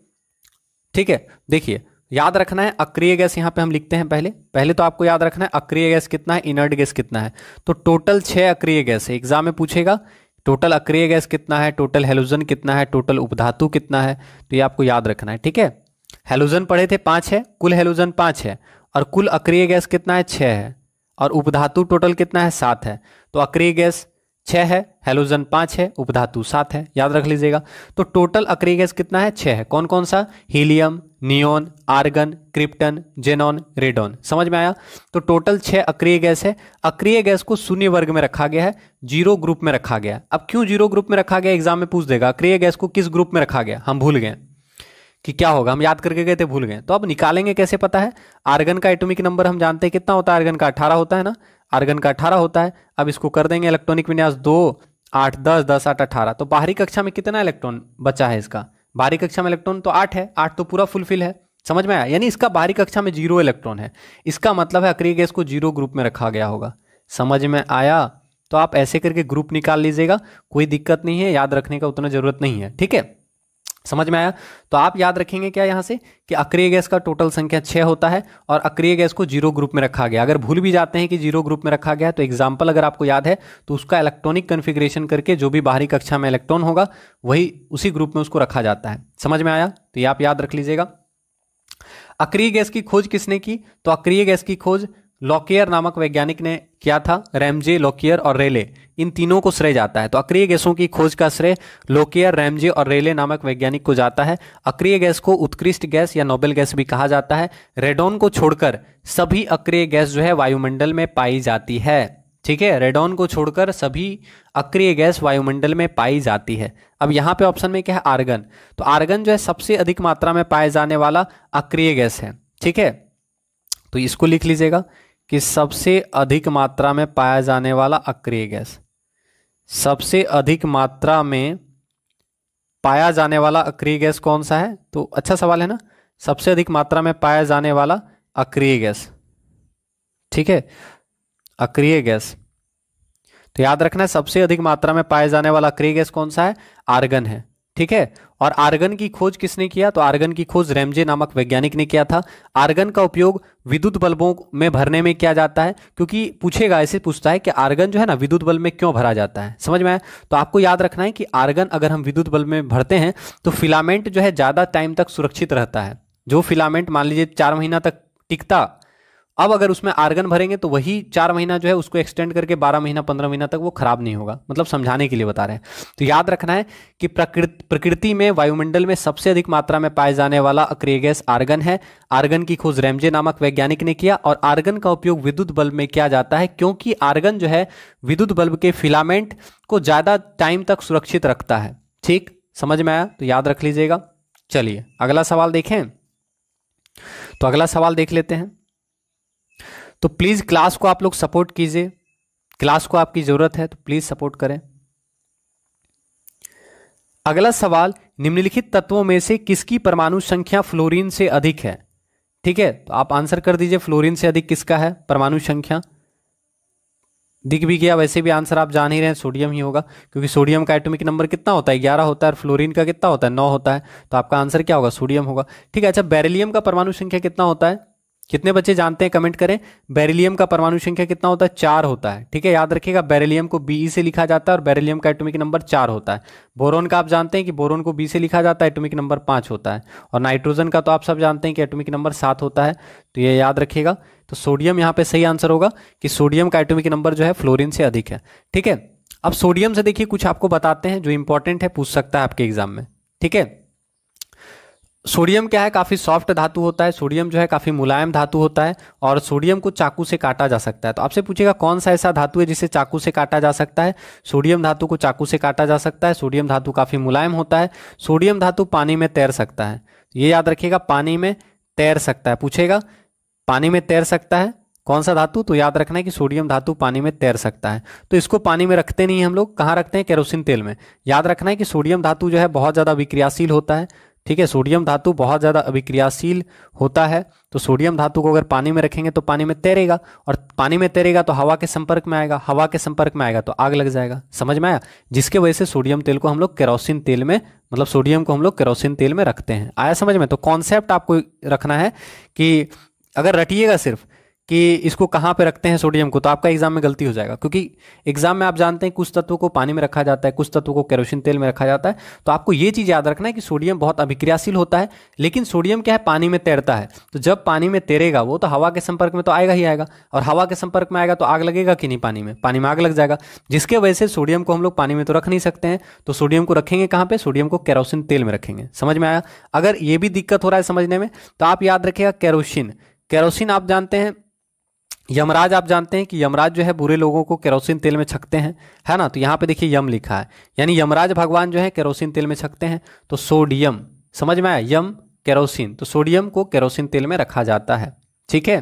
ठीक है देखिए याद रखना है अक्रिय गैस यहाँ पे हम लिखते हैं पहले पहले तो आपको याद रखना है अक्रिय गैस कितना है इनर्ट गैस कितना है तो टोटल छः अक्रिय गैस है एग्जाम में पूछेगा टोटल अक्रिय गैस कितना है टोटल हेलोजन कितना है टोटल उपधातु कितना है तो ये आपको याद रखना है ठीक है हेलोजन पढ़े थे पाँच है कुल हेलोजन पाँच है और कुल अक्रिय गैस कितना है छः है और उपधातु टोटल कितना है सात है तो अक्रिय गैस छह है हेलोजन पांच है उपधातु सात है याद रख लीजिएगा तो टोटल अक्रिय गैस कितना है छह है कौन कौन सा helium neon argon krypton xenon radon समझ में आया तो टोटल छह अक्रिय गैस है अक्रिय गैस को शून्य वर्ग में रखा गया है जीरो ग्रुप में रखा गया अब क्यों जीरो ग्रुप में रखा गया एग्जाम में पूछ देगा अक्रिय गैस को किस ग्रुप में रखा गया हम भूल गए कि क्या होगा हम याद करके गए थे भूल गए तो अब निकालेंगे कैसे पता है आर्गन का एटोमिक नंबर हम जानते हैं कितना होता है आर्गन का अठारह होता है ना आर्गन का अठारह होता है अब इसको कर देंगे इलेक्ट्रॉनिक विन्यास दो आठ दस दस आठ अठारह तो बाहरी कक्षा में कितना इलेक्ट्रॉन बचा है इसका बाहरी कक्षा में इलेक्ट्रॉन तो आठ है आठ तो पूरा फुलफिल है समझ में आया यानी इसका बाहरी कक्षा में जीरो इलेक्ट्रॉन है इसका मतलब है अक्रिय गैस को जीरो ग्रुप में रखा गया होगा समझ में आया तो आप ऐसे करके ग्रुप निकाल लीजिएगा कोई दिक्कत नहीं है याद रखने का उतना ज़रूरत नहीं है ठीक है समझ में आया तो आप याद रखेंगे क्या यहाँ से कि अक्रिय गैस का टोटल संख्या छः होता है और अक्रिय गैस को जीरो ग्रुप में रखा गया अगर भूल भी जाते हैं कि जीरो ग्रुप में रखा गया तो एग्जाम्पल अगर आपको याद है तो उसका इलेक्ट्रॉनिक कन्फिग्रेशन करके जो भी बाहरी कक्षा में इलेक्ट्रॉन होगा वही उसी ग्रुप में उसको रखा जाता है समझ में आया तो ये आप याद रख लीजिएगा अक्रिय गैस की खोज किसने की तो अक्रिय गैस की खोज लॉकियर नामक वैज्ञानिक ने किया था रेमजे लॉकियर और रेले इन तीनों को श्रेय जाता है तो अक्रिय गैसों की खोज का श्रेय लोकेयर रैमजे और रेले नामक वैज्ञानिक को जाता है अक्रिय गैस को उत्कृष्ट गैस या नोबेल गैस भी कहा जाता है रेडोन को छोड़कर सभी अक्रिय गैस जो है वायुमंडल में पाई जाती है ठीक है रेडोन को छोड़कर सभी अक्रिय गैस वायुमंडल में पाई जाती है अब यहाँ पे ऑप्शन में क्या है आर्गन तो आर्गन जो है सबसे अधिक मात्रा में पाए जाने वाला अक्रिय गैस है ठीक है तो इसको लिख लीजिएगा कि सबसे अधिक मात्रा में पाया जाने वाला अक्रिय गैस सबसे अधिक मात्रा में पाया जाने वाला अक्रिय गैस कौन सा है तो अच्छा सवाल है ना सबसे अधिक मात्रा में पाया जाने वाला अक्रिय गैस ठीक है अक्रिय गैस तो याद रखना है सबसे अधिक मात्रा में पाया जाने वाला अक्रिय गैस कौन सा है आर्गन है ठीक है और आर्गन की खोज किसने किया तो आर्गन की खोज रेमजे नामक वैज्ञानिक ने किया था आर्गन का उपयोग विद्युत बल्बों में भरने में किया जाता है क्योंकि पूछेगा ऐसे पूछता है कि आर्गन जो है ना विद्युत बल्ब में क्यों भरा जाता है समझ में आया तो आपको याद रखना है कि आर्गन अगर हम विद्युत बल्ब में भरते हैं तो फिलामेंट जो है ज़्यादा टाइम तक सुरक्षित रहता है जो फिलामेंट मान लीजिए चार महीना तक टिकता अब अगर उसमें आर्गन भरेंगे तो वही चार महीना जो है उसको एक्सटेंड करके बारह महीना पंद्रह महीना तक वो खराब नहीं होगा मतलब समझाने के लिए बता रहे हैं तो याद रखना है कि प्रकृति प्रकृति में वायुमंडल में सबसे अधिक मात्रा में पाए जाने वाला गैस आर्गन है आर्गन की खोज रेमजे नामक वैज्ञानिक ने किया और आर्गन का उपयोग विद्युत बल्ब में किया जाता है क्योंकि आर्गन जो है विद्युत बल्ब के फिलामेंट को ज़्यादा टाइम तक सुरक्षित रखता है ठीक समझ में आया तो याद रख लीजिएगा चलिए अगला सवाल देखें तो अगला सवाल देख लेते हैं तो प्लीज़ क्लास को आप लोग सपोर्ट कीजिए क्लास को आपकी ज़रूरत है तो प्लीज़ सपोर्ट करें अगला सवाल निम्नलिखित तत्वों में से किसकी परमाणु संख्या फ्लोरीन से अधिक है ठीक है तो आप आंसर कर दीजिए फ्लोरीन से अधिक किसका है परमाणु संख्या दिख भी गया वैसे भी आंसर आप जान ही रहे हैं सोडियम ही होगा क्योंकि सोडियम का एटॉमिक नंबर कितना होता है ग्यारह होता है और फ्लोरीन का कितना होता है नौ होता है तो आपका आंसर क्या होगा सोडियम होगा ठीक है अच्छा बेरिलियम का परमाणु संख्या कितना होता है कितने बच्चे जानते हैं कमेंट करें बेरिलियम का परमाणु संख्या कितना होता है चार होता है ठीक है याद रखिएगा बेरिलियम को बी e से लिखा जाता है और बेरिलियम का एटॉमिक नंबर चार होता है बोरोन का आप जानते हैं कि बोरोन को बी से लिखा जाता है एटॉमिक नंबर पांच होता है और नाइट्रोजन का तो आप सब जानते हैं कि एटोमिक नंबर सात होता है तो ये याद रखिएगा तो सोडियम यहाँ पे सही आंसर होगा कि सोडियम का एटोमिक नंबर जो है फ्लोरिन से अधिक है ठीक है अब सोडियम से देखिए कुछ आपको बताते हैं जो इंपॉर्टेंट है पूछ सकता है आपके एग्जाम में ठीक है सोडियम क्या है काफ़ी सॉफ्ट धातु होता है सोडियम जो है काफ़ी मुलायम धातु होता है और सोडियम को चाकू से काटा जा सकता है तो आपसे पूछेगा कौन सा ऐसा धातु है जिसे चाकू से काटा जा सकता है सोडियम धातु को चाकू से काटा जा सकता है सोडियम धातु काफ़ी मुलायम होता है सोडियम धातु पानी में तैर सकता है ये याद रखिएगा पानी में तैर सकता है पूछेगा पानी में तैर सकता है कौन सा धातु तो याद रखना है कि सोडियम धातु पानी में तैर सकता है तो इसको पानी में रखते नहीं हम लोग कहाँ रखते हैं केरोसिन तेल में याद रखना है कि सोडियम धातु जो है बहुत ज़्यादा विक्रियाशील होता है ठीक है सोडियम धातु बहुत ज़्यादा अभिक्रियाशील होता है तो सोडियम धातु को अगर पानी में रखेंगे तो पानी में तैरेगा और पानी में तैरेगा तो हवा के संपर्क में आएगा हवा के संपर्क में आएगा तो आग लग जाएगा समझ में आया जिसके वजह से सोडियम तेल को हम लोग केरोसिन तेल में मतलब सोडियम को हम लोग केरोसिन तेल में रखते हैं आया समझ में तो कॉन्सेप्ट आपको रखना है कि अगर रटिएगा सिर्फ कि इसको कहाँ पे रखते हैं सोडियम को तो आपका एग्जाम में गलती हो जाएगा क्योंकि एग्जाम में आप जानते हैं कुछ तत्वों को पानी में रखा जाता है कुछ तत्वों को केरोसिन तेल में रखा जाता है तो आपको ये चीज़ याद रखना है कि सोडियम बहुत अभिक्रियाशील होता है लेकिन सोडियम क्या है पानी में तैरता है तो जब पानी में तैरेगा वो तो हवा के संपर्क में तो आएगा ही आएगा और हवा के संपर्क में आएगा तो आग लगेगा कि नहीं पानी में पानी में आग लग जाएगा जिसके वजह से सोडियम को हम लोग पानी में तो रख नहीं सकते हैं तो सोडियम को रखेंगे कहाँ पर सोडियम को कैरोसिन तेल में रखेंगे समझ में आया अगर ये भी दिक्कत हो रहा है समझने में तो आप याद रखेगा कैरोसिन कैरोसिन आप जानते हैं यमराज आप जानते हैं कि यमराज जो है बुरे लोगों को केरोसिन तेल में छकते हैं है ना तो यहाँ पे देखिए यम लिखा है यानी यमराज भगवान जो है केरोसिन तेल में छकते हैं तो सोडियम समझ में आया यम केरोसिन तो सोडियम को केरोसिन तेल में रखा जाता है ठीक है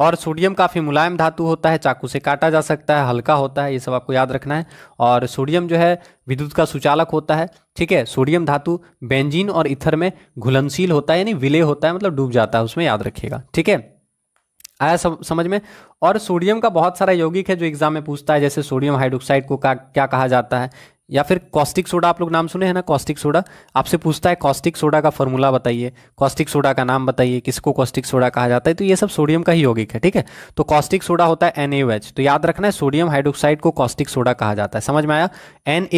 और सोडियम काफ़ी मुलायम धातु होता है चाकू से काटा जा सकता है हल्का होता है ये सब आपको याद रखना है और सोडियम जो है विद्युत का सुचालक होता है ठीक है सोडियम धातु बेंजीन और इथर में घुलनशील होता है यानी विलय होता है मतलब डूब जाता है उसमें याद रखिएगा ठीक है आया सब समझ में और सोडियम का बहुत सारा यौगिक है जो एग्जाम में पूछता है जैसे सोडियम हाइड्रोक्साइड को का, क्या कहा जाता है या फिर कॉस्टिक सोडा आप लोग नाम सुने हैं ना कॉस्टिक सोडा आपसे पूछता है कॉस्टिक सोडा का फॉर्मूला बताइए कॉस्टिक सोडा का नाम बताइए किसको कॉस्टिक सोडा कहा जाता है तो ये सब सोडियम का ही यौगिक है ठीक है तो कॉस्टिक सोडा होता है एन तो याद रखना है सोडियम हाइड्रोक्साइड को कॉस्टिक सोडा कहा जाता है समझ में आया एन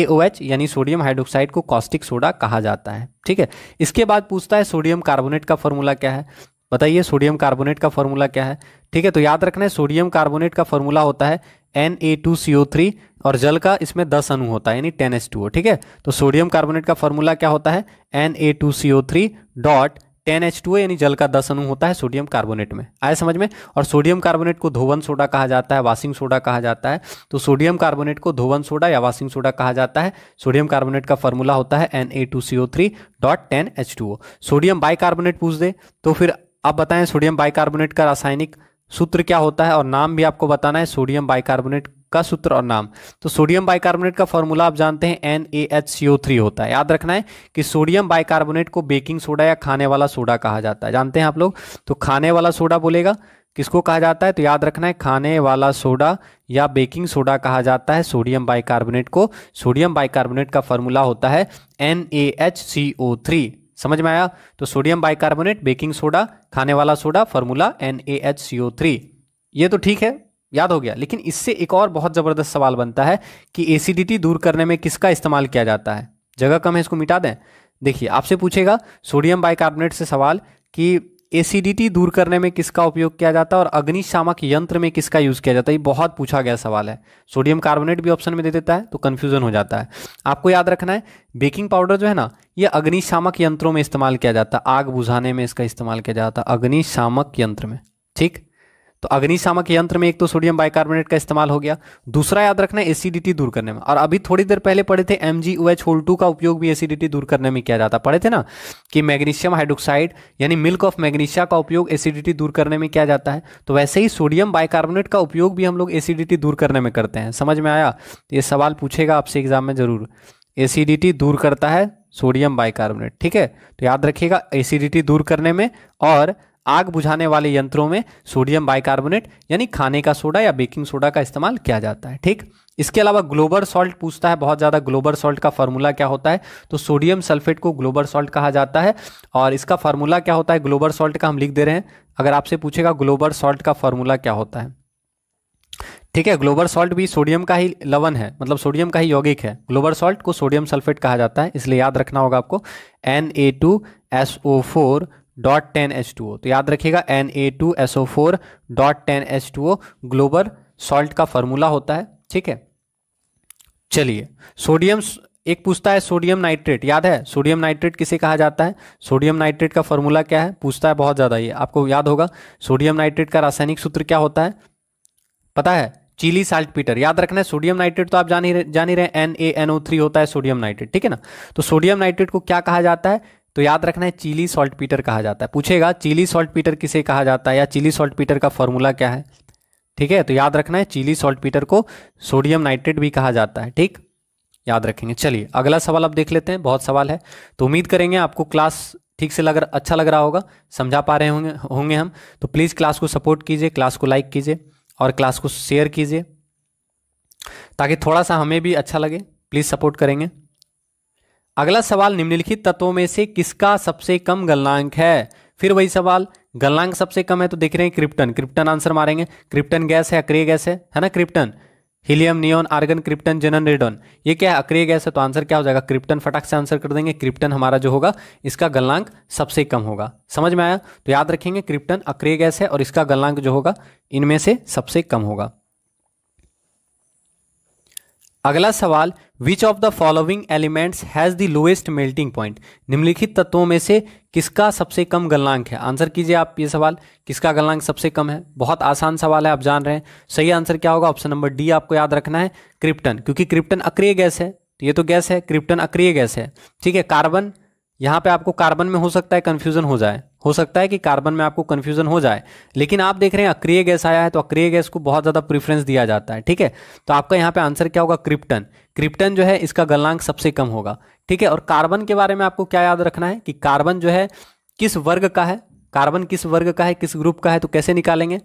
यानी सोडियम हाइड्रोक्साइड को कॉस्टिक सोडा कहा जाता है ठीक है इसके बाद पूछता है सोडियम कार्बोनेट का फॉर्मूला क्या है बताइए सोडियम कार्बोनेट का फॉर्मूला क्या है ठीक है तो याद रखना है सोडियम कार्बोनेट का फॉर्मूला होता है N A two C O three और जल का इसमें दस अणु होता है यानी टेन एस टू ओ ठीक है तो सोडियम कार्बोनेट का फॉर्मूला क्या होता है N A two C O three dot ten H two यानी जल का दस अणु होता है सोडियम कार्बोनेट में आया समझ में और सोडियम कार्बोनेट को धोवन सोडा कहा जाता है वाशिंग सोडा कहा जाता है तो सोडियम कार्बोनेट को धोवन सोडा या वाशिंग सोडा कहा जाता है सोडियम कार्बोनेट का फॉर्मूला होता है N A two C O three dot ten H two O sodium bicarbonate पूछ दे तो फिर अब बताएं सोडियम बाइकार्बोनेट का रासायनिक सूत्र क्या होता है और नाम भी आपको बताना है सोडियम बाइकार्बोनेट का सूत्र और नाम तो सोडियम बाइकार्बोनेट का फॉर्मूला आप जानते हैं N A H C O three होता है याद रखना है कि सोडियम बाइकार्बोनेट को बेकिंग सोडा या खाने वाला सोडा कहा जाता है जानते हैं आप लोग तो खाने वाला सोडा बोलेगा किसको कहा जाता है तो याद रखना है खाने वाला सोडा या बेकिंग सोडा कहा जाता है सोडियम बाइकार्बोनेट को सोडियम बाइकार्बोनेट का फॉर्मूला होता है N A H C O three समझ में आया तो सोडियम बाइकार्बोनेट बेकिंग सोडा खाने वाला soda formula N A H C O three ये तो ठीक है याद हो गया लेकिन इससे एक और बहुत ज़बरदस्त सवाल बनता है कि एसिडिटी दूर करने में किसका इस्तेमाल किया जाता है जगह कम है इसको मिटा दें देखिए आपसे पूछेगा सोडियम बाइकार्बोनेट से सवाल कि एसिडिटी दूर करने में किसका उपयोग किया जाता है और अग्निशामक यंत्र में किसका यूज किया जाता है ये बहुत पूछा गया सवाल है सोडियम कार्बोनेट भी ऑप्शन में दे देता है तो कंफ्यूजन हो जाता है आपको याद रखना है बेकिंग पाउडर जो है ना ये अग्निशामक यंत्रों में इस्तेमाल किया जाता है आग बुझाने में इसका इस्तेमाल किया जाता है अग्निशामक यंत्र में ठीक तो अग्निशामक यंत्र में एक तो सोडियम बाइकार्बोनेट का इस्तेमाल हो गया दूसरा याद रखना एसिडिटी दूर करने में और अभी थोड़ी देर पहले पढ़े थे एम जी होल टू का उपयोग भी एसिडिटी दूर करने में किया जाता पढ़े थे ना कि मैग्नीशियम हाइड्रोक्साइड यानी मिल्क ऑफ मैग्नीशिया का उपयोग एसिडिटी दूर करने में किया जाता है तो वैसे ही सोडियम बाइकार्बोनेट का उपयोग भी हम लोग एसिडिटी दूर करने में करते हैं समझ में आया तो ये सवाल पूछेगा आपसे एग्जाम में ज़रूर एसिडिटी दूर करता है सोडियम बाइकार्बोनेट ठीक है तो याद रखिएगा एसिडिटी दूर करने में और आग बुझाने वाले यंत्रों में सोडियम बाइकार्बोनेट यानी खाने का सोडा या बेकिंग सोडा का इस्तेमाल किया जाता है ठीक इसके अलावा ग्लोबर सॉल्ट पूछता है बहुत ज़्यादा ग्लोबर सॉल्ट का फार्मूला क्या होता है तो सोडियम सल्फेट को ग्लोबर सॉल्ट कहा जाता है और इसका फार्मूला क्या होता है ग्लोबर सॉल्ट का हम लिख दे रहे हैं अगर आपसे पूछेगा ग्लोबर सॉल्ट का फार्मूला क्या होता है ठीक है ग्लोबर सॉल्ट भी सोडियम का ही लवन है मतलब सोडियम का ही यौगिक है ग्लोबर सॉल्ट को सोडियम सल्फेट कहा जाता है इसलिए याद रखना होगा आपको N A two S O four dot ten H two O तो याद रखिएगा N A two S O four dot ten H two O Glauber salt का फॉर्मूला होता है ठीक है चलिए सोडियम एक पूछता है सोडियम नाइट्रेट याद है सोडियम नाइट्रेट किसे कहा जाता है सोडियम नाइट्रेट का फॉर्मूला क्या है पूछता है बहुत ज़्यादा ये आपको याद होगा सोडियम नाइट्रेट का रासायनिक सूत्र क्या होता है पता है चिली साल्ट पीटर याद रखना है सोडियम नाइट्रेट तो आप जान ही जान ही रहे N A N O three होता है सोडियम नाइट्रेट ठीक है ना तो सोडियम नाइट्रेट को क्या कहा जाता है तो याद रखना है चिली सॉल्ट पीटर कहा जाता है पूछेगा चिली सॉल्ट पीटर किसे कहा जाता है या चिली सॉल्ट पीटर का फॉर्मूला क्या है ठीक है तो याद रखना है चिली सॉल्ट पीटर को सोडियम नाइट्रेट भी कहा जाता है ठीक याद रखेंगे चलिए अगला सवाल आप देख लेते हैं बहुत सवाल है तो उम्मीद करेंगे आपको क्लास ठीक से लग अच्छा लग रहा होगा समझा पा रहे होंगे होंगे हम तो प्लीज़ क्लास को सपोर्ट कीजिए क्लास को लाइक कीजिए और क्लास को शेयर कीजिए ताकि थोड़ा सा हमें भी अच्छा लगे प्लीज़ सपोर्ट करेंगे अगला सवाल निम्नलिखित तत्वों में से किसका सबसे कम गलनांक है फिर वही सवाल गलनांक सबसे कम है तो देख रहे हैं क्रिप्टन क्रिप्टन आंसर मारेंगे क्रिप्टन गैस है अक्रिय गैस है है ना krypton helium neon argon krypton xenon radon ये क्या है अक्रिय गैस है तो आंसर क्या हो जाएगा क्रिप्टन फटाक से आंसर कर देंगे क्रिप्टन हमारा जो होगा इसका गलनांक सबसे कम होगा समझ में आया तो याद रखेंगे क्रिप्टन अक्रिय गैस है और इसका गलनांक जो होगा इनमें से सबसे कम होगा अगला सवाल which of the following elements has the lowest melting point निम्नलिखित तत्वों में से किसका सबसे कम गलनांक है आंसर कीजिए आप ये सवाल किसका गलनांक सबसे कम है बहुत आसान सवाल है आप जान रहे हैं सही आंसर क्या होगा ऑप्शन नंबर डी आपको याद रखना है क्रिप्टन क्योंकि क्रिप्टन अक्रिय गैस है तो ये तो गैस है क्रिप्टन अक्रिय गैस है ठीक है कार्बन यहाँ पे आपको कार्बन में हो सकता है कन्फ्यूजन हो जाए हो सकता है कि कार्बन में आपको कन्फ्यूजन हो जाए लेकिन आप देख रहे हैं अक्रिय गैस आया है तो अक्रिय गैस को बहुत ज़्यादा प्रिफरेंस दिया जाता है ठीक है तो आपका यहाँ पे आंसर क्या होगा क्रिप्टन क्रिप्टन जो है इसका गलनांक सबसे कम होगा ठीक है और कार्बन के बारे में आपको क्या याद रखना है कि कार्बन जो है किस वर्ग का है कार्बन किस वर्ग का है किस ग्रुप का है तो कैसे निकालेंगे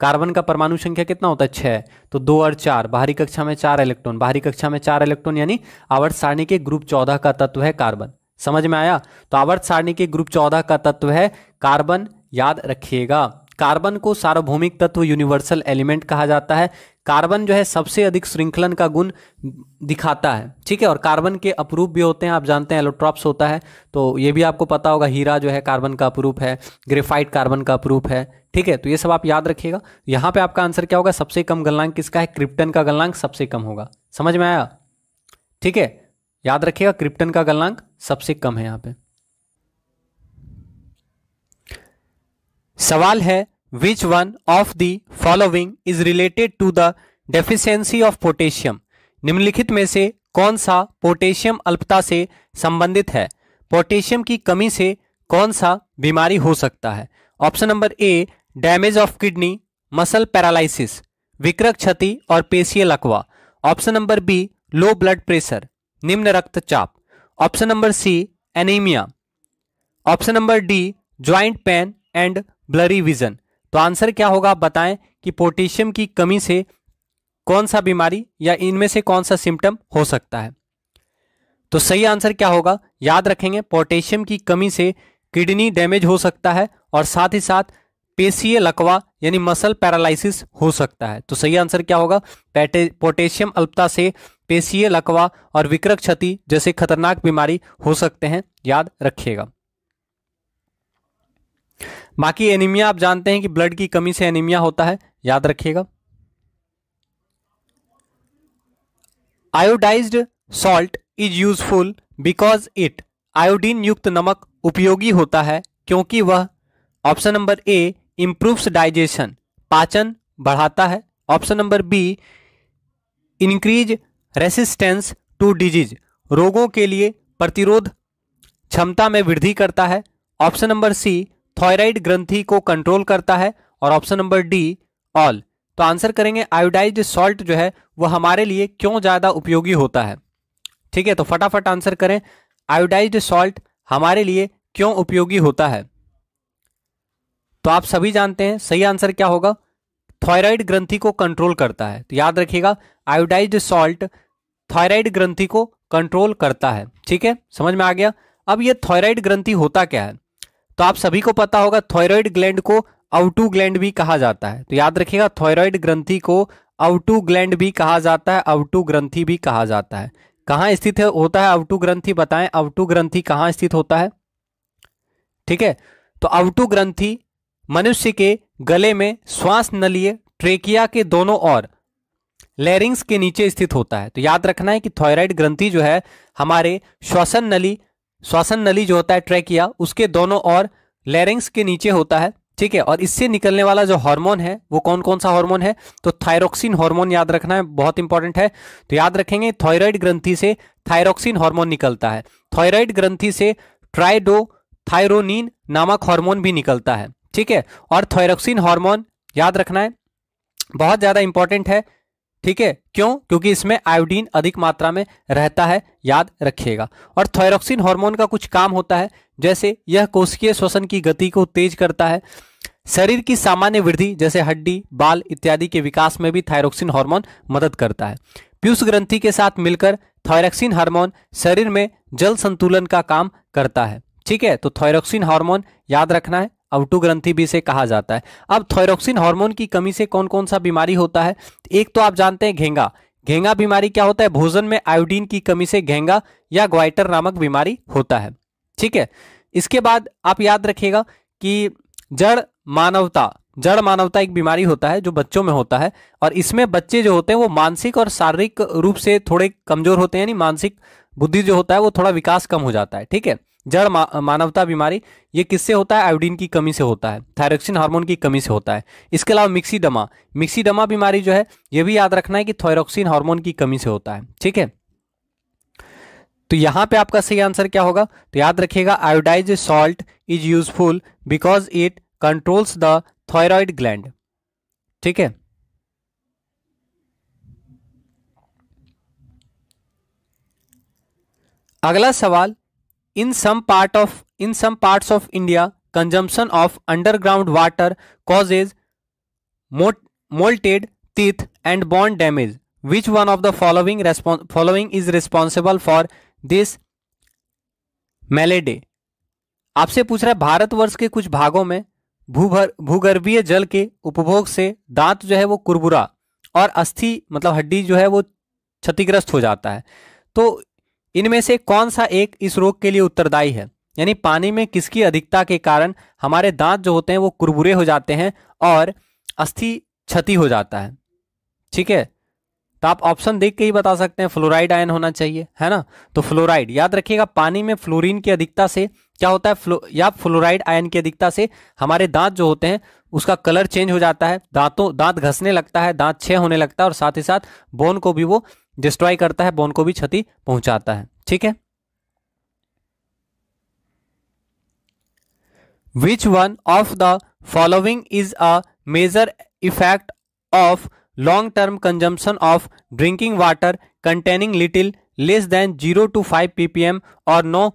कार्बन का परमाणु संख्या कितना होता है छः तो दो और चार बाहरी कक्षा में चार इलेक्ट्रॉन बाहरी कक्षा में चार इलेक्ट्रॉन यानी आवर्त सारणी के ग्रुप चौदह का तत्व है कार्बन समझ में आया तो आवर्त सारणी के ग्रुप चौदह का तत्व है कार्बन याद रखिएगा कार्बन को सार्वभौमिक तत्व यूनिवर्सल एलिमेंट कहा जाता है कार्बन जो है सबसे अधिक श्रृंखलन का गुण दिखाता है ठीक है और कार्बन के अपरूप भी होते हैं आप जानते हैं एलोट्रॉप्स होता है तो ये भी आपको पता होगा हीरा जो है कार्बन का अपरूप है ग्रेफाइट कार्बन का अपरूप है ठीक है तो ये सब आप याद रखिएगा यहाँ पे आपका आंसर क्या होगा सबसे कम गलनांक किसका है क्रिप्टन का गलनांक सबसे कम होगा समझ में आया ठीक है याद रखिएगा क्रिप्टन का गलनांक सबसे कम है यहां पे सवाल है which one of the following is related to the deficiency of potassium निम्नलिखित में से कौन सा पोटेशियम अल्पता से संबंधित है पोटेशियम की कमी से कौन सा बीमारी हो सकता है option number A damage of kidney muscle paralysis विकृत क्षति और पेशियल लकवा option number B low blood pressure निम्न रक्तचाप option number C anaemia option number D joint pain and blurry vision तो आंसर क्या होगा आप बताएं कि पोटेशियम की कमी से कौन सा बीमारी या इनमें से कौन सा सिम्टम हो सकता है तो सही आंसर क्या होगा याद रखेंगे पोटेशियम की कमी से किडनी डैमेज हो सकता है और साथ ही साथ पेशीय लकवा यानी मसल पैरालिसिस हो सकता है तो सही आंसर क्या होगा पोटेशियम अल्पता से पेशीय लकवा और विकृत क्षति जैसे खतरनाक बीमारी हो सकते हैं याद रखिएगा बाकी एनीमिया आप जानते हैं कि ब्लड की कमी से एनीमिया होता है याद रखिएगा iodised salt is useful because it iodine युक्त नमक उपयोगी होता है क्योंकि वह option number A improves digestion पाचन बढ़ाता है option number B increase resistance to disease रोगों के लिए प्रतिरोध क्षमता में वृद्धि करता है ऑप्शन नंबर सी थॉयराइड ग्रंथि को कंट्रोल करता है और ऑप्शन नंबर डी ऑल तो आंसर करेंगे आयोडाइज सॉल्ट जो है वह हमारे लिए क्यों ज़्यादा उपयोगी होता है ठीक है तो फटाफट आंसर करें आयोडाइज सॉल्ट हमारे लिए क्यों उपयोगी होता है तो आप सभी जानते हैं सही आंसर क्या होगा थॉयराइड ग्रंथि को कंट्रोल करता है तो याद रखिएगा आयोडाइज सॉल्ट थायराइड ग्रंथि को कंट्रोल करता है ठीक है समझ में आ गया अब ये थायराइड ग्रंथि होता क्या है तो आप सभी को पता होगा थायराइड ग्लैंड को आउटू ग्लैंड भी कहा जाता है तो याद रखिएगा थायराइड ग्रंथि को आउटू ग्लैंड भी कहा जाता है आउटू ग्रंथि भी कहा जाता है कहाँ स्थित होता है अवटू ग्रंथि बताएं अवटू ग्रंथि कहाँ स्थित होता है ठीक है तो अवटू ग्रंथि मनुष्य के गले में श्वास नलीय ट्रेकिया के दोनों ओर लेरिंग्स के नीचे स्थित होता है तो याद रखना है कि थायराइड ग्रंथि जो है हमारे श्वसन नली श्वसन नली जो होता है ट्रैकिया उसके दोनों और लेरिंग्स के नीचे होता है ठीक है और इससे निकलने वाला जो हार्मोन है वो कौन कौन सा हार्मोन है तो थायरोक्सिन हार्मोन याद रखना है बहुत इंपॉर्टेंट है तो याद रखेंगे थायराइड ग्रंथि से थायरोक्सिन हार्मोन निकलता है थायराइड ग्रंथि से ट्राइडो थायरोनिन नामक हार्मोन भी निकलता है ठीक है और थायरोक्सिन हार्मोन याद रखना है बहुत ज़्यादा इंपॉर्टेंट है ठीक है क्यों क्योंकि इसमें आयोडीन अधिक मात्रा में रहता है याद रखिएगा और थायरोक्सिन हार्मोन का कुछ काम होता है जैसे यह कोशिकीय श्वसन की गति को तेज करता है शरीर की सामान्य वृद्धि जैसे हड्डी बाल इत्यादि के विकास में भी थायरोक्सिन हार्मोन मदद करता है पीयूष ग्रंथि के साथ मिलकर थायरोक्सिन हार्मोन शरीर में जल संतुलन का काम करता है ठीक है तो थायरोक्सिन हार्मोन याद रखना है अवटू ग्रंथि भी से कहा जाता है अब थोरोक्सिन हार्मोन की कमी से कौन कौन सा बीमारी होता है एक तो आप जानते हैं घेंगा घेंगा बीमारी क्या होता है भोजन में आयोडीन की कमी से घेंगा या ग्वाइटर नामक बीमारी होता है ठीक है इसके बाद आप याद रखिएगा कि जड़ मानवता जड़ मानवता एक बीमारी होता है जो बच्चों में होता है और इसमें बच्चे जो होते हैं वो मानसिक और शारीरिक रूप से थोड़े कमजोर होते हैं यानी मानसिक बुद्धि जो होता है वो थोड़ा विकास कम हो जाता है ठीक है जड़ मा, मानवता बीमारी ये किससे होता है आयोडीन की कमी से होता है थायरोक्सिन हार्मोन की कमी से होता है इसके अलावा मिक्सीडमा मिक्सीडमा बीमारी जो है ये भी याद रखना है कि थायरोक्सिन हार्मोन की कमी से होता है ठीक है तो यहाँ पे आपका सही आंसर क्या होगा तो याद रखिएगा iodise salt is useful because it controls the thyroid gland ठीक है अगला सवाल in some part of in some parts of India consumption of underground water causes mottled teeth and bone damage which one of the following following is responsible for this malady आपसे पूछ रहा है वर्ष के कुछ भागों में भूभर भूगर्भीय जल के उपभोग से दांत जो है वो कुरबुरा और अस्थि मतलब हड्डी जो है वो क्षतिग्रस्त हो जाता है तो इनमें से कौन सा एक इस रोग के लिए उत्तरदायी है यानी पानी में किसकी अधिकता के कारण हमारे दांत जो होते हैं वो कुरबुरे हो जाते हैं और अस्थि क्षति हो जाता है ठीक है तो आप ऑप्शन देख के ही बता सकते हैं फ्लोराइड आयन होना चाहिए है ना तो फ्लोराइड याद रखिएगा पानी में फ्लोरीन की अधिकता से क्या होता है फ्लो या फ्लोराइड आयन की अधिकता से हमारे दांत जो होते हैं उसका कलर चेंज हो जाता है दांतों दांत घसने लगता है दांत छे होने लगता है और साथ ही साथ बोन को भी वो डिस्ट्रॉय करता है बोन को भी क्षति पहुंचाता है ठीक है which one of the following is a major effect of long term consumption of drinking water containing little less than zero two five ppm और नो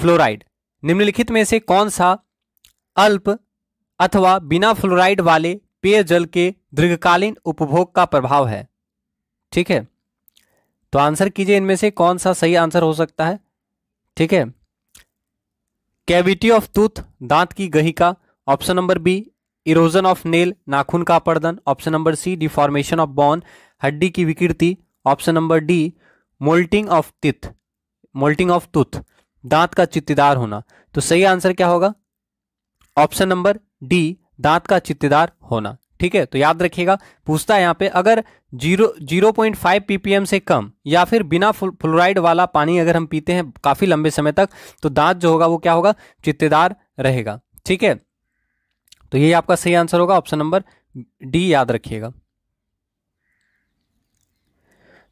फ्लोराइड निम्नलिखित में से कौन सा अल्प अथवा बिना फ्लोराइड वाले पेयजल के दीर्घकालीन उपभोग का प्रभाव है ठीक है तो आंसर कीजिए इनमें से कौन सा सही आंसर हो सकता है ठीक है कैविटी ऑफ टूथ दांत की गही का option number B erosion of nail नाखून का पर्दन option number C deformation of bone हड्डी की विकृति option number D mottling of teeth mottling of tooth दांत का चित्तीदार होना तो सही आंसर क्या होगा ऑप्शन नंबर डी दांत का चित्तीदार होना ठीक है तो याद रखिएगा पूछता है यहाँ पे अगर zero zero point five ppm से कम या फिर बिना फ्लोराइड वाला पानी अगर हम पीते हैं काफ़ी लंबे समय तक तो दांत जो होगा वो क्या होगा चित्तेदार रहेगा ठीक है तो ये आपका सही आंसर होगा ऑप्शन नंबर डी याद रखिएगा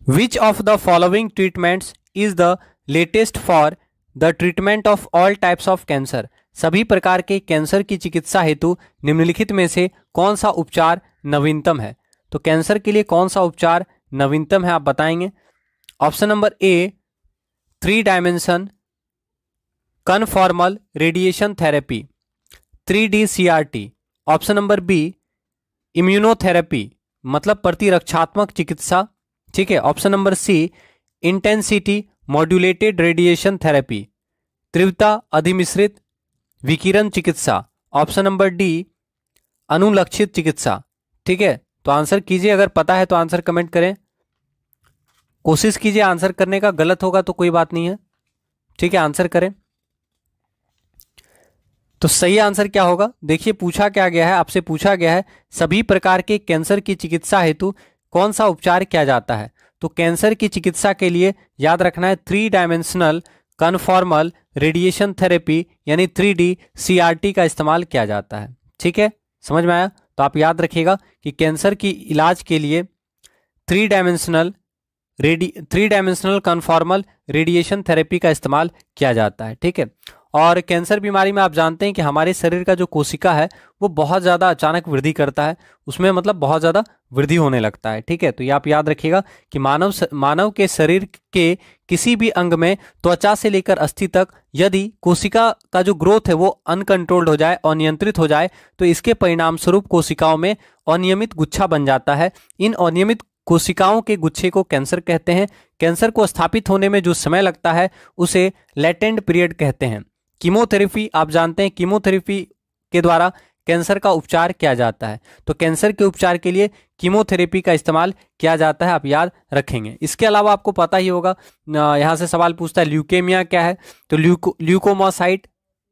which of the following treatments is the latest for the treatment of all types of cancer सभी प्रकार के कैंसर की चिकित्सा हेतु निम्नलिखित में से कौन सा उपचार नवीनतम है तो कैंसर के लिए कौन सा उपचार नवीनतम है आप बताएंगे option number A three dimension conformal radiation therapy three D C R T option number B immunotherapy मतलब प्रतिरक्षात्मक चिकित्सा ठीक है option number C intensity modulated radiation therapy तीव्रता अधिमिश्रित विकिरण चिकित्सा ऑप्शन नंबर डी अनुलक्षित चिकित्सा ठीक है तो आंसर कीजिए अगर पता है तो आंसर कमेंट करें कोशिश कीजिए आंसर करने का गलत होगा तो कोई बात नहीं है ठीक है आंसर करें तो सही आंसर क्या होगा देखिए पूछा क्या गया है आपसे पूछा गया है सभी प्रकार के कैंसर की चिकित्सा हेतु कौन सा उपचार किया जाता है तो कैंसर की चिकित्सा के लिए याद रखना है three dimensional conformal radiation therapy यानी थ्री डी सी का इस्तेमाल किया जाता है ठीक है समझ में आया तो आप याद रखिएगा कि कैंसर की इलाज के लिए three dimensional ready three dimensional conformal radiation therapy का इस्तेमाल किया जाता है ठीक है और कैंसर बीमारी में आप जानते हैं कि हमारे शरीर का जो कोशिका है वो बहुत ज़्यादा अचानक वृद्धि करता है उसमें मतलब बहुत ज़्यादा वृद्धि होने लगता है ठीक है तो ये आप याद रखिएगा कि मानव मानव के शरीर के किसी भी अंग में त्वचा से लेकर अस्थि तक यदि कोशिका का जो ग्रोथ है वो अनकंट्रोल्ड हो जाए अनियंत्रित हो जाए तो इसके परिणाम स्वरूप कोशिकाओं में अनियमित गुच्छा बन जाता है इन अनियमित कोशिकाओं के गुच्छे को कैंसर कहते हैं कैंसर को स्थापित होने में जो समय लगता है उसे लेटेंड पीरियड कहते हैं कीमोथेरेपी आप जानते हैं कीमोथेरेपी के द्वारा कैंसर का उपचार किया जाता है तो कैंसर के उपचार के लिए कीमोथेरेपी का इस्तेमाल किया जाता है आप याद रखेंगे इसके अलावा आपको पता ही होगा यहाँ से सवाल पूछता है ल्यूकेमिया क्या है तो ल्यूको ल्यूकोमोसाइट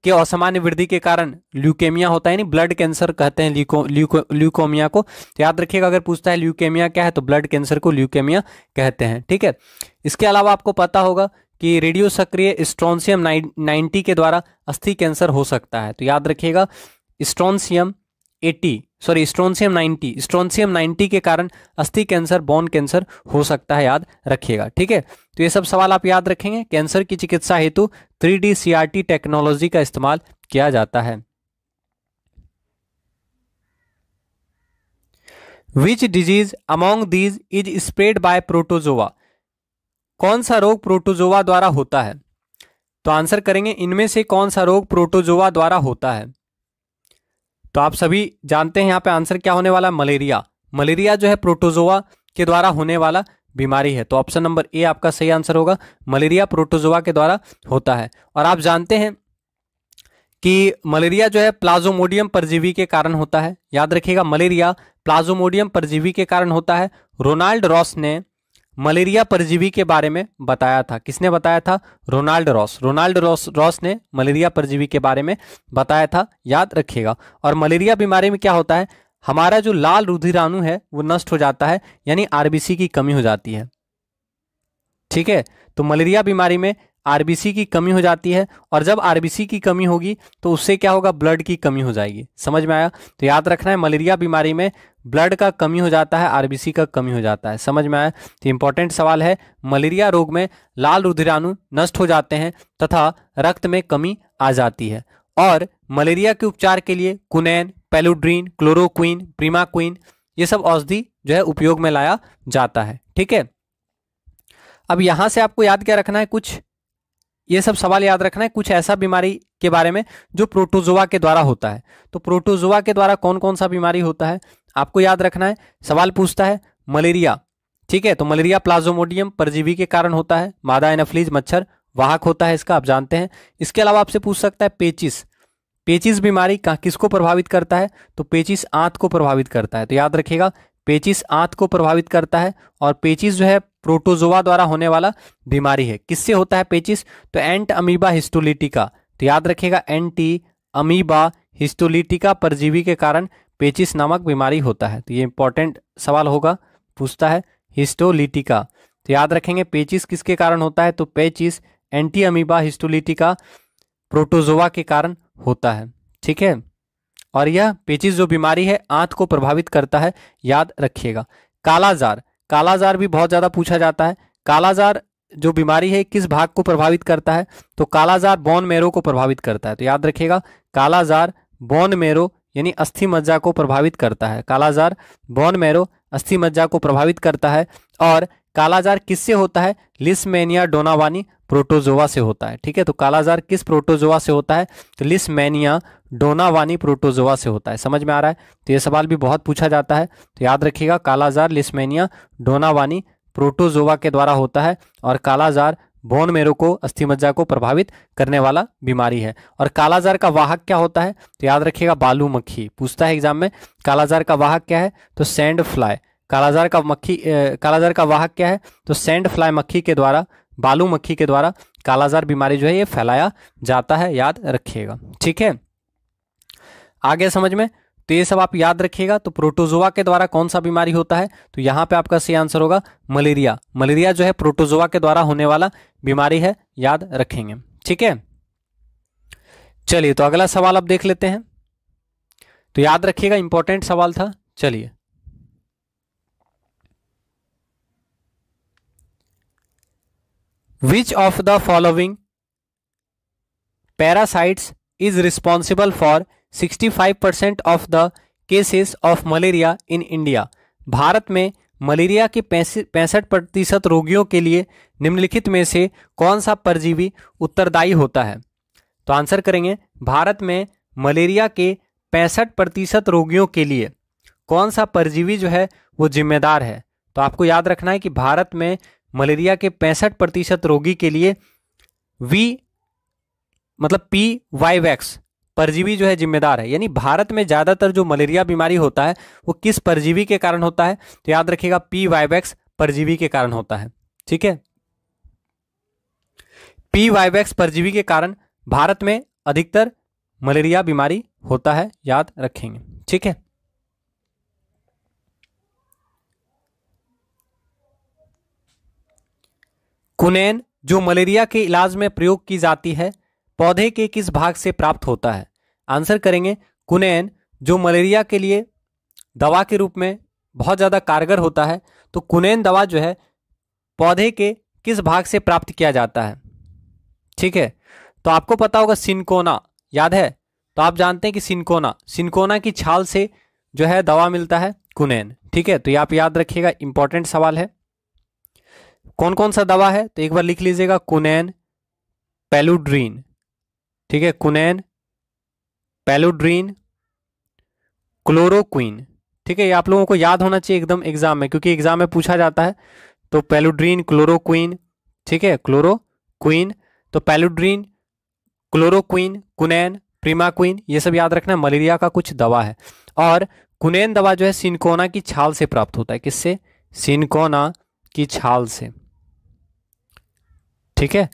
के असामान्य वृद्धि के कारण ल्यूकेमिया होता है यानी ब्लड कैंसर कहते हैं ल्यूको ल्यूको ल्यूकोमिया को तो याद रखिएगा अगर पूछता है ल्यूकेमिया क्या है तो ब्लड कैंसर को ल्यूकेमिया कहते हैं ठीक है इसके अलावा आपको पता होगा कि रेडियो सक्रिय स्ट्रॉन्सियम नाइनटी के द्वारा अस्थि कैंसर हो सकता है तो याद रखिएगा स्ट्रॉन्सियम 80 सॉरी स्ट्रॉन्सियम 90 स्ट्रॉन्सियम 90 के कारण अस्थि कैंसर बोन कैंसर हो सकता है याद रखिएगा ठीक है तो ये सब सवाल आप याद रखेंगे कैंसर की चिकित्सा हेतु थ्री डी टेक्नोलॉजी का इस्तेमाल किया जाता है which disease among these is spread by protozoa कौन सा रोग प्रोटोजोवा द्वारा होता है तो आंसर करेंगे इनमें से कौन सा रोग प्रोटोजोवा द्वारा होता है तो आप सभी जानते हैं यहाँ पे आंसर क्या होने वाला मलेरिया मलेरिया जो है प्रोटोजोवा के द्वारा होने वाला बीमारी है तो ऑप्शन नंबर ए आपका सही आंसर होगा मलेरिया प्रोटोजोवा के द्वारा होता है और आप जानते हैं कि मलेरिया जो है प्लाजोमोडियम परजीवी के कारण होता है याद रखिएगा मलेरिया प्लाजोमोडियम परजीवी के कारण होता है रोनाल्ड रॉस ने मलेरिया परजीवी के बारे में बताया था किसने बताया था Ronald Ross Ronald Ross Ross ने मलेरिया परजीवी के बारे में बताया था याद रखिएगा और मलेरिया बीमारी में क्या होता है हमारा जो लाल रुधिराणु है वो नष्ट हो जाता है यानी आरबीसी की कमी हो जाती है ठीक है तो मलेरिया बीमारी में आरबीसी की कमी हो जाती है और जब आरबीसी की कमी होगी तो उससे क्या होगा ब्लड की कमी हो जाएगी समझ में आया तो याद रखना है मलेरिया बीमारी में ब्लड का कमी हो जाता है आरबीसी का कमी हो जाता है समझ में आया तो इंपॉर्टेंट सवाल है मलेरिया रोग में लाल रुधिराणु नष्ट हो जाते हैं तथा रक्त में कमी आ जाती है और मलेरिया के उपचार के लिए कुनैन पेलुड्रीन क्लोरोक्वीन प्रीमाक्वीन ये सब औषधि जो है उपयोग में लाया जाता है ठीक है अब यहां से आपको याद क्या रखना है कुछ ये सब सवाल याद रखना है कुछ ऐसा बीमारी के बारे में जो प्रोटोजोआ के द्वारा होता है तो प्रोटोजोआ के द्वारा कौन कौन सा बीमारी होता है आपको याद रखना है सवाल पूछता है मलेरिया ठीक है तो मलेरिया प्लाजोमोडियम परजीवी के कारण होता है मादा एनाफ्लीज मच्छर वाहक होता है इसका आप जानते हैं इसके अलावा आपसे पूछ सकता है पेचिस पेचिस बीमारी का किसको प्रभावित करता है तो पेचिस आंत को प्रभावित करता है तो याद रखिएगा पेचिस आंत को प्रभावित करता है और पेचिस जो है प्रोटोजोवा द्वारा होने वाला बीमारी है किससे होता है पेचिस तो एंट अमीबा हिस्टोलिटिका तो याद रखिएगा एंटी अमीबा हिस्टोलिटिका परजीवी के कारण पेचिस नामक बीमारी होता है तो ये इंपॉर्टेंट सवाल होगा पूछता है हिस्टोलिटिका तो याद रखेंगे पेचिस किसके कारण होता है तो पेचिस एंटी अमीबा हिस्टोलिटिका प्रोटोजोवा के कारण होता है ठीक है और यह पेचिस जो बीमारी है आंत को प्रभावित करता है याद रखिएगा कालाजार कालाजार भी बहुत ज़्यादा पूछा जाता है कालाजार जो बीमारी है किस भाग को प्रभावित करता है तो कालाजार बोन मेरो को प्रभावित करता है तो याद रखिएगा कालाजार बोन मेरो यानी अस्थि मज्जा को प्रभावित करता है कालाजार बोन मेरो अस्थि मज्जा को प्रभावित करता है और कालाजार किससे होता है लिस्मेनिया डोनावानी प्रोटोजोवा से होता है ठीक है तो कालाजार किस प्रोटोजोवा से होता है तो लिस्मेनिया डोनावानी प्रोटोजोवा से होता है समझ में आ रहा है तो ये सवाल भी बहुत पूछा जाता है तो याद रखिएगा कालाजार लिस्मेनिया डोनावानी प्रोटोजोवा के द्वारा होता है और कालाजार बोन मेरो को अस्थि मज्जा को प्रभावित करने वाला बीमारी है और कालाजार का वाहक क्या होता है तो याद रखिएगा बालू मक्खी पूछता है एग्जाम में कालाजार का वाहक क्या है तो सैंड फ्लाई कालाजार का मक्खी कालाजार का वाहक क्या है तो सैंड फ्लाई मक्खी के द्वारा बालू मक्खी के द्वारा कालाजार बीमारी जो है ये फैलाया जाता है याद रखिएगा ठीक है आगे समझ में तो ये सब आप याद रखिएगा तो प्रोटोजोआ के द्वारा कौन सा बीमारी होता है तो यहाँ पे आपका सही आंसर होगा मलेरिया मलेरिया जो है प्रोटोजोआ के द्वारा होने वाला बीमारी है याद रखेंगे ठीक है चलिए तो अगला सवाल आप देख लेते हैं तो याद रखिएगा इंपॉर्टेंट सवाल था चलिए which of the following parasites is responsible for 65% of the cases of malaria in India भारत में मलेरिया के पैंसठ प्रतिशत रोगियों के लिए निम्नलिखित में से कौन सा परजीवी उत्तरदायी होता है तो आंसर करेंगे भारत में मलेरिया के पैंसठ प्रतिशत रोगियों के लिए कौन सा परजीवी जो है वो जिम्मेदार है तो आपको याद रखना है कि भारत में मलेरिया के पैंसठ प्रतिशत रोगी के लिए वी मतलब पी वाई वैक्स परजीवी जो है जिम्मेदार है यानी भारत में ज़्यादातर जो मलेरिया बीमारी होता है वो किस परजीवी के कारण होता है तो याद रखिएगा पी वाइवैक्स परजीवी के कारण होता है ठीक है पी वाइवैक्स परजीवी के कारण भारत में अधिकतर मलेरिया बीमारी होता है याद रखेंगे ठीक है कुनेन जो मलेरिया के इलाज में प्रयोग की जाती है पौधे के किस भाग से प्राप्त होता है आंसर करेंगे कुनेन जो मलेरिया के लिए दवा के रूप में बहुत ज़्यादा कारगर होता है तो कुनेन दवा जो है पौधे के किस भाग से प्राप्त किया जाता है ठीक है तो आपको पता होगा सिनकोना याद है तो आप जानते हैं कि सिनकोना सिनकोना की छाल से जो है दवा मिलता है कुनेन ठीक है तो ये आप याद रखिएगा इंपॉर्टेंट सवाल है कौन कौन सा दवा है तो एक बार लिख लीजिएगा कुनेन पेलुड्रीन ठीक है कुनैन पेलोड्रीन क्लोरोक्वीन ठीक है ये आप लोगों को याद होना चाहिए एकदम एग्जाम में क्योंकि एग्जाम में पूछा जाता है तो पेलोड्रीन क्लोरोक्वीन ठीक है क्लोरोक्वीन तो पेलोड्रीन क्लोरोक्वीन कुनैन प्रीमाक्वीन ये सब याद रखना मलेरिया का कुछ दवा है और कुनैन दवा जो है सिनकोना की छाल से प्राप्त होता है किससे सिनकोना की छाल से ठीक है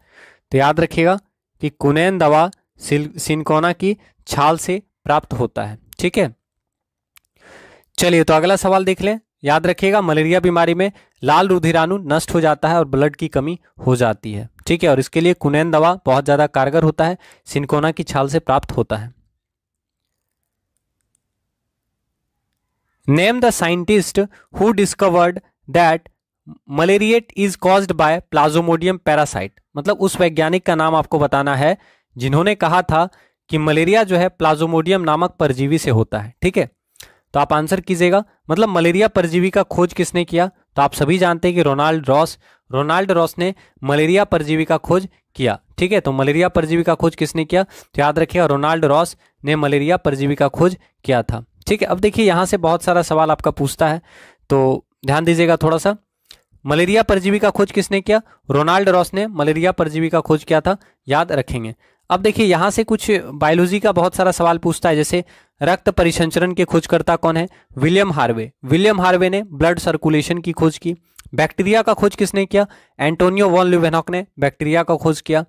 तो याद रखिएगा कि कुनैन दवा सिनकोना की छाल से प्राप्त होता है ठीक है चलिए तो अगला सवाल देख लें याद रखिएगा मलेरिया बीमारी में लाल रुधिराणु नष्ट हो जाता है और ब्लड की कमी हो जाती है ठीक है और इसके लिए कुनैन दवा बहुत ज़्यादा कारगर होता है सिनकोना की छाल से प्राप्त होता है name the scientist who discovered that malaria is caused by plasmodium parasite मतलब उस वैज्ञानिक का नाम आपको बताना है जिन्होंने कहा था कि मलेरिया जो है प्लाजोमोडियम नामक परजीवी से होता है ठीक है तो आप आंसर कीजिएगा मतलब मलेरिया परजीवी का खोज किसने किया तो आप सभी जानते हैं कि रोनाल्ड रॉस रोनाल्ड रॉस ने मलेरिया परजीवी का खोज किया ठीक है तो मलेरिया परजीवी का खोज किसने किया तो याद रखिएगा रोनाल्ड रॉस ने मलेरिया परजीवी का खोज किया था ठीक है अब देखिए यहाँ से बहुत सारा सवाल आपका पूछता है तो ध्यान दीजिएगा थोड़ा सा मलेरिया परजीवी का खोज किसने किया रोनाल्ड रॉस ने मलेरिया परजीवी का खोज किया था याद रखेंगे अब देखिए यहां से कुछ बायोलॉजी का बहुत सारा सवाल पूछता है जैसे रक्त परिसंचरण के खोजकर्ता कौन है विलियम हार्वे विलियम हार्वे ने ब्लड सर्कुलेशन की खोज की बैक्टीरिया का खोज किसने किया एंटोनियो वॉन लिवेनॉक ने बैक्टीरिया का खोज किया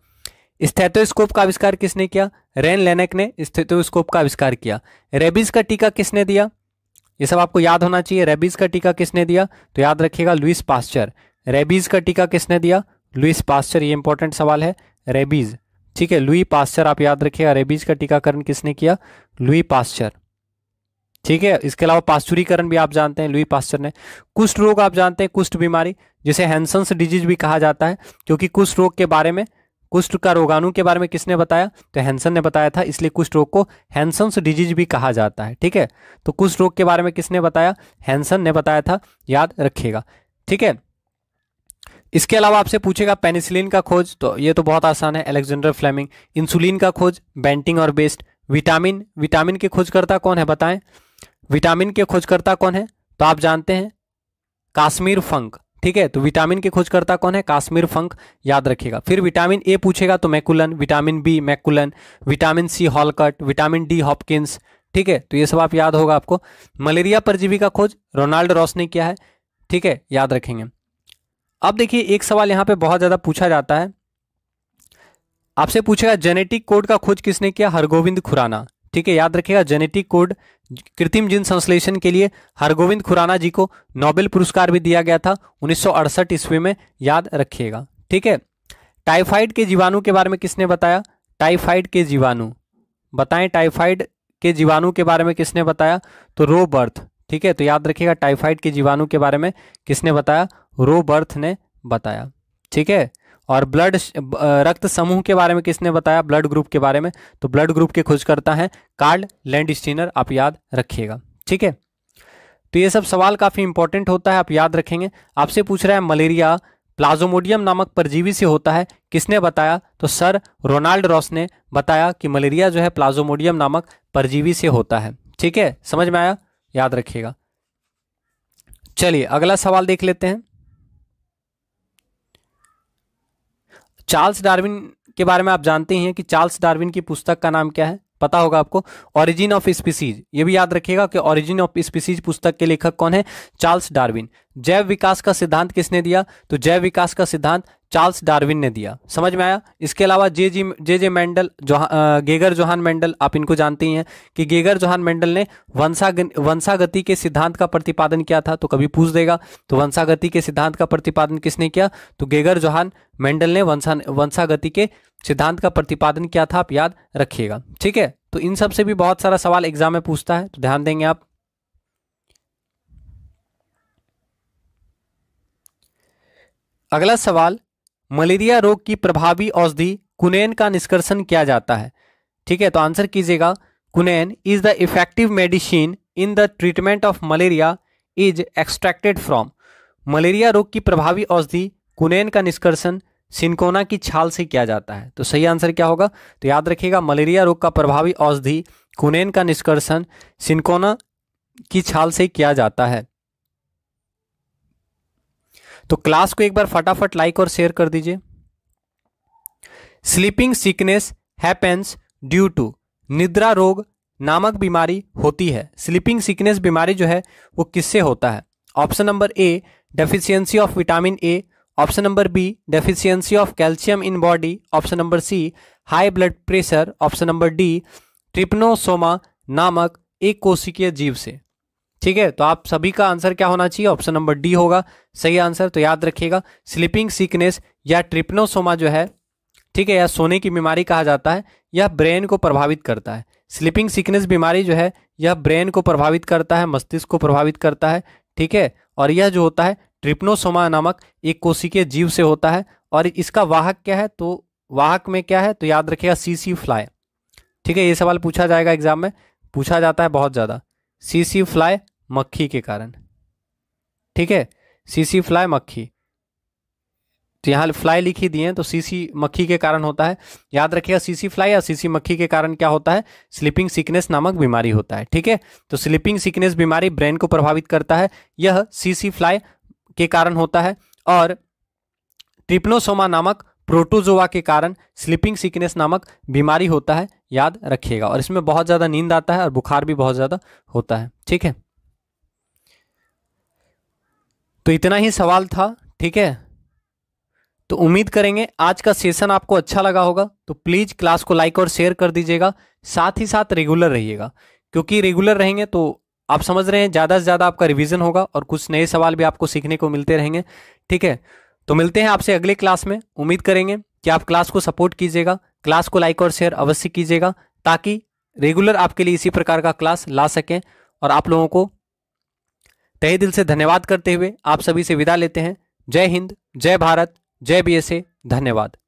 स्थेटोस्कोप का आविष्कार किसने किया रेन लेनेक ने स्थेटोस्कोप का आविष्कार किया रेबीज का टीका किसने दिया ये सब आपको याद होना चाहिए रेबीज का टीका किसने दिया तो याद रखिएगा लुइस पास्चर रेबीज का टीका किसने दिया लुइस पास्चर ये इंपॉर्टेंट सवाल है रेबीज ठीक है लुई पास्चर आप याद रखिए अरेबीज का टीकाकरण किसने किया लुई पास्चर ठीक है इसके अलावा पाश्चुरीकरण भी आप जानते हैं लुई पास्चर ने कुष्ठ रोग आप जानते हैं कुष्ठ बीमारी जिसे हैंसन्स डिजीज भी कहा जाता है क्योंकि कुष्ठ रोग के बारे में कुष्ठ का रोगाणु के बारे में किसने बताया तो हैंसन ने बताया था इसलिए कुष्ठ रोग को हैंसन्स डिजीज भी कहा जाता है ठीक है तो कुष्ठ रोग के बारे में किसने बताया हैंसन ने बताया था याद रखिएगा ठीक है इसके अलावा आपसे पूछेगा पेनिसिलिन का खोज तो ये तो बहुत आसान है एलेक्जेंडर फ्लेमिंग इंसुलिन का खोज बेंटिंग और बेस्ट विटामिन विटामिन के खोजकर्ता कौन है बताएं विटामिन के खोजकर्ता कौन है तो आप जानते हैं काश्मीर फंक ठीक है तो विटामिन के खोजकर्ता कौन है काश्मीर फंक याद रखिएगा फिर विटामिन ए पूछेगा तो McCollum vitamin B McCollum vitamin C Holcut vitamin D Hopkins ठीक है तो ये सब आप याद होगा आपको मलेरिया परजीवी का खोज रोनाल्ड रॉस ने किया है ठीक है याद रखेंगे अब देखिए एक सवाल यहाँ पे बहुत ज़्यादा पूछा जाता है आपसे पूछेगा जेनेटिक कोड का खोज किसने किया हरगोविंद खुराना ठीक है याद रखिएगा जेनेटिक कोड कृत्रिम जीन संश्लेषण के लिए हरगोविंद खुराना जी को नोबेल पुरस्कार भी दिया गया था उन्नीस ईस्वी में याद रखिएगा ठीक है टाइफाइड के जीवाणु के बारे में किसने बताया टाइफाइड के जीवाणु बताएं टाइफाइड के जीवाणु के बारे में किसने बताया तो रोबर्थ ठीक है तो याद रखिएगा टाइफाइड के जीवाणु के बारे में किसने बताया रोबर्थ ने बताया ठीक है और ब्लड रक्त समूह के बारे में किसने बताया ब्लड ग्रुप के बारे में तो ब्लड ग्रुप के खोज करता है कार्ल लैंड स्टीनर आप याद रखिएगा ठीक है तो ये सब सवाल काफ़ी इंपॉर्टेंट होता है आप याद रखेंगे आपसे पूछ रहा है मलेरिया प्लाजोमोडियम नामक परजीवी से होता है किसने बताया तो सर रोनाल्ड रॉस ने बताया कि मलेरिया जो है प्लाजोमोडियम नामक परजीवी से होता है ठीक है समझ में आया याद रखिएगा चलिए अगला सवाल देख लेते हैं चार्ल्स डार्विन के बारे में आप जानते हैं कि चार्ल्स डार्विन की पुस्तक का नाम क्या है पता होगा आपको ऑरिजिन ऑफ स्पीसीज ये भी याद रखिएगा कि ऑरिजिन ऑफ स्पीसीज पुस्तक के लेखक कौन है चार्ल्स डार्विन जैव विकास का सिद्धांत किसने दिया तो जैव विकास का सिद्धांत चार्ल्स डार्विन ने दिया समझ में आया इसके अलावा J G J J Mendel Johann Gregor Johann Mendel आप इनको जानते ही हैं कि गेगर जोहान मैंडल ने वंशा वंशागति के सिद्धांत का प्रतिपादन किया था तो कभी पूछ देगा तो वंशागति के सिद्धांत का प्रतिपादन किसने किया तो गेगर जोहान मैंडल ने वंशा वंशागति के सिद्धांत का प्रतिपादन क्या था आप याद रखिएगा ठीक है तो इन सब से भी बहुत सारा सवाल एग्जाम में पूछता है तो ध्यान देंगे आप अगला सवाल मलेरिया रोग की प्रभावी औषधि कुनेन का निष्कर्षण किया जाता है ठीक है तो आंसर कीजिएगा quinine is the effective medicine in the treatment of malaria is extracted from malaria रोग की प्रभावी औषधि कुनेन का निष्कर्षण सिंकोना की छाल से किया जाता है तो सही आंसर क्या होगा तो याद रखिएगा मलेरिया रोग का प्रभावी औषधि कुनेन का निष्कर्षण सिंकोना की छाल से किया जाता है तो क्लास को एक बार फटाफट लाइक और शेयर कर दीजिए sleeping sickness happens due to निद्रा रोग नामक बीमारी होती है स्लीपिंग सिकनेस बीमारी जो है वो किससे होता है option number A deficiency of vitamin A option number B deficiency of calcium in body option number C high blood pressure option number D trypanosoma नामक एक कोशिकीय जीव से ठीक है तो आप सभी का आंसर क्या होना चाहिए ऑप्शन नंबर डी होगा सही आंसर तो याद रखिएगा स्लीपिंग सिकनेस या ट्रिप्नोसोमा जो है ठीक है या सोने की बीमारी कहा जाता है यह ब्रेन को प्रभावित करता है स्लीपिंग सिकनेस बीमारी जो है यह ब्रेन को प्रभावित करता है मस्तिष्क को प्रभावित करता है ठीक है और यह जो होता है ट्रिप्नोसोमा नामक एक कोशिकीय जीव से होता है और इसका वाहक क्या है तो वाहक में क्या है तो याद रखिएगा सी सी फ्लाई ठीक है ये सवाल पूछा जाएगा एग्जाम में पूछा जाता है बहुत ज़्यादा सी सी फ्लाई मक्खी के कारण ठीक है सी सी फ्लाई मक्खी तो यहाँ फ्लाई लिखी दिए हैं तो सीसी मक्खी के कारण होता है याद रखिएगा सीसी फ्लाई या सीसी मक्खी के कारण क्या होता है स्लीपिंग सिकनेस नामक बीमारी होता है ठीक है तो स्लीपिंग सिकनेस बीमारी ब्रेन को प्रभावित करता है यह सीसी फ्लाई के कारण होता है और ट्रिप्नोसोमा नामक प्रोटोजोवा के कारण स्लीपिंग सिकनेस नामक बीमारी होता है याद रखिएगा और इसमें बहुत ज़्यादा नींद आता है और बुखार भी बहुत ज़्यादा होता है ठीक है तो इतना ही सवाल था ठीक है तो उम्मीद करेंगे आज का सेशन आपको अच्छा लगा होगा तो प्लीज़ क्लास को लाइक और शेयर कर दीजिएगा साथ ही साथ रेगुलर रहिएगा क्योंकि रेगुलर रहेंगे तो आप समझ रहे हैं ज़्यादा से ज़्यादा आपका रिविज़न होगा और कुछ नए सवाल भी आपको सीखने को मिलते रहेंगे ठीक है तो मिलते हैं आपसे अगले क्लास में उम्मीद करेंगे कि आप क्लास को सपोर्ट कीजिएगा क्लास को लाइक और शेयर अवश्य कीजिएगा ताकि रेगुलर आपके लिए इसी प्रकार का क्लास ला सकें और आप लोगों को तहे दिल से धन्यवाद करते हुए आप सभी से विदा लेते हैं जय हिंद जय भारत जय बी धन्यवाद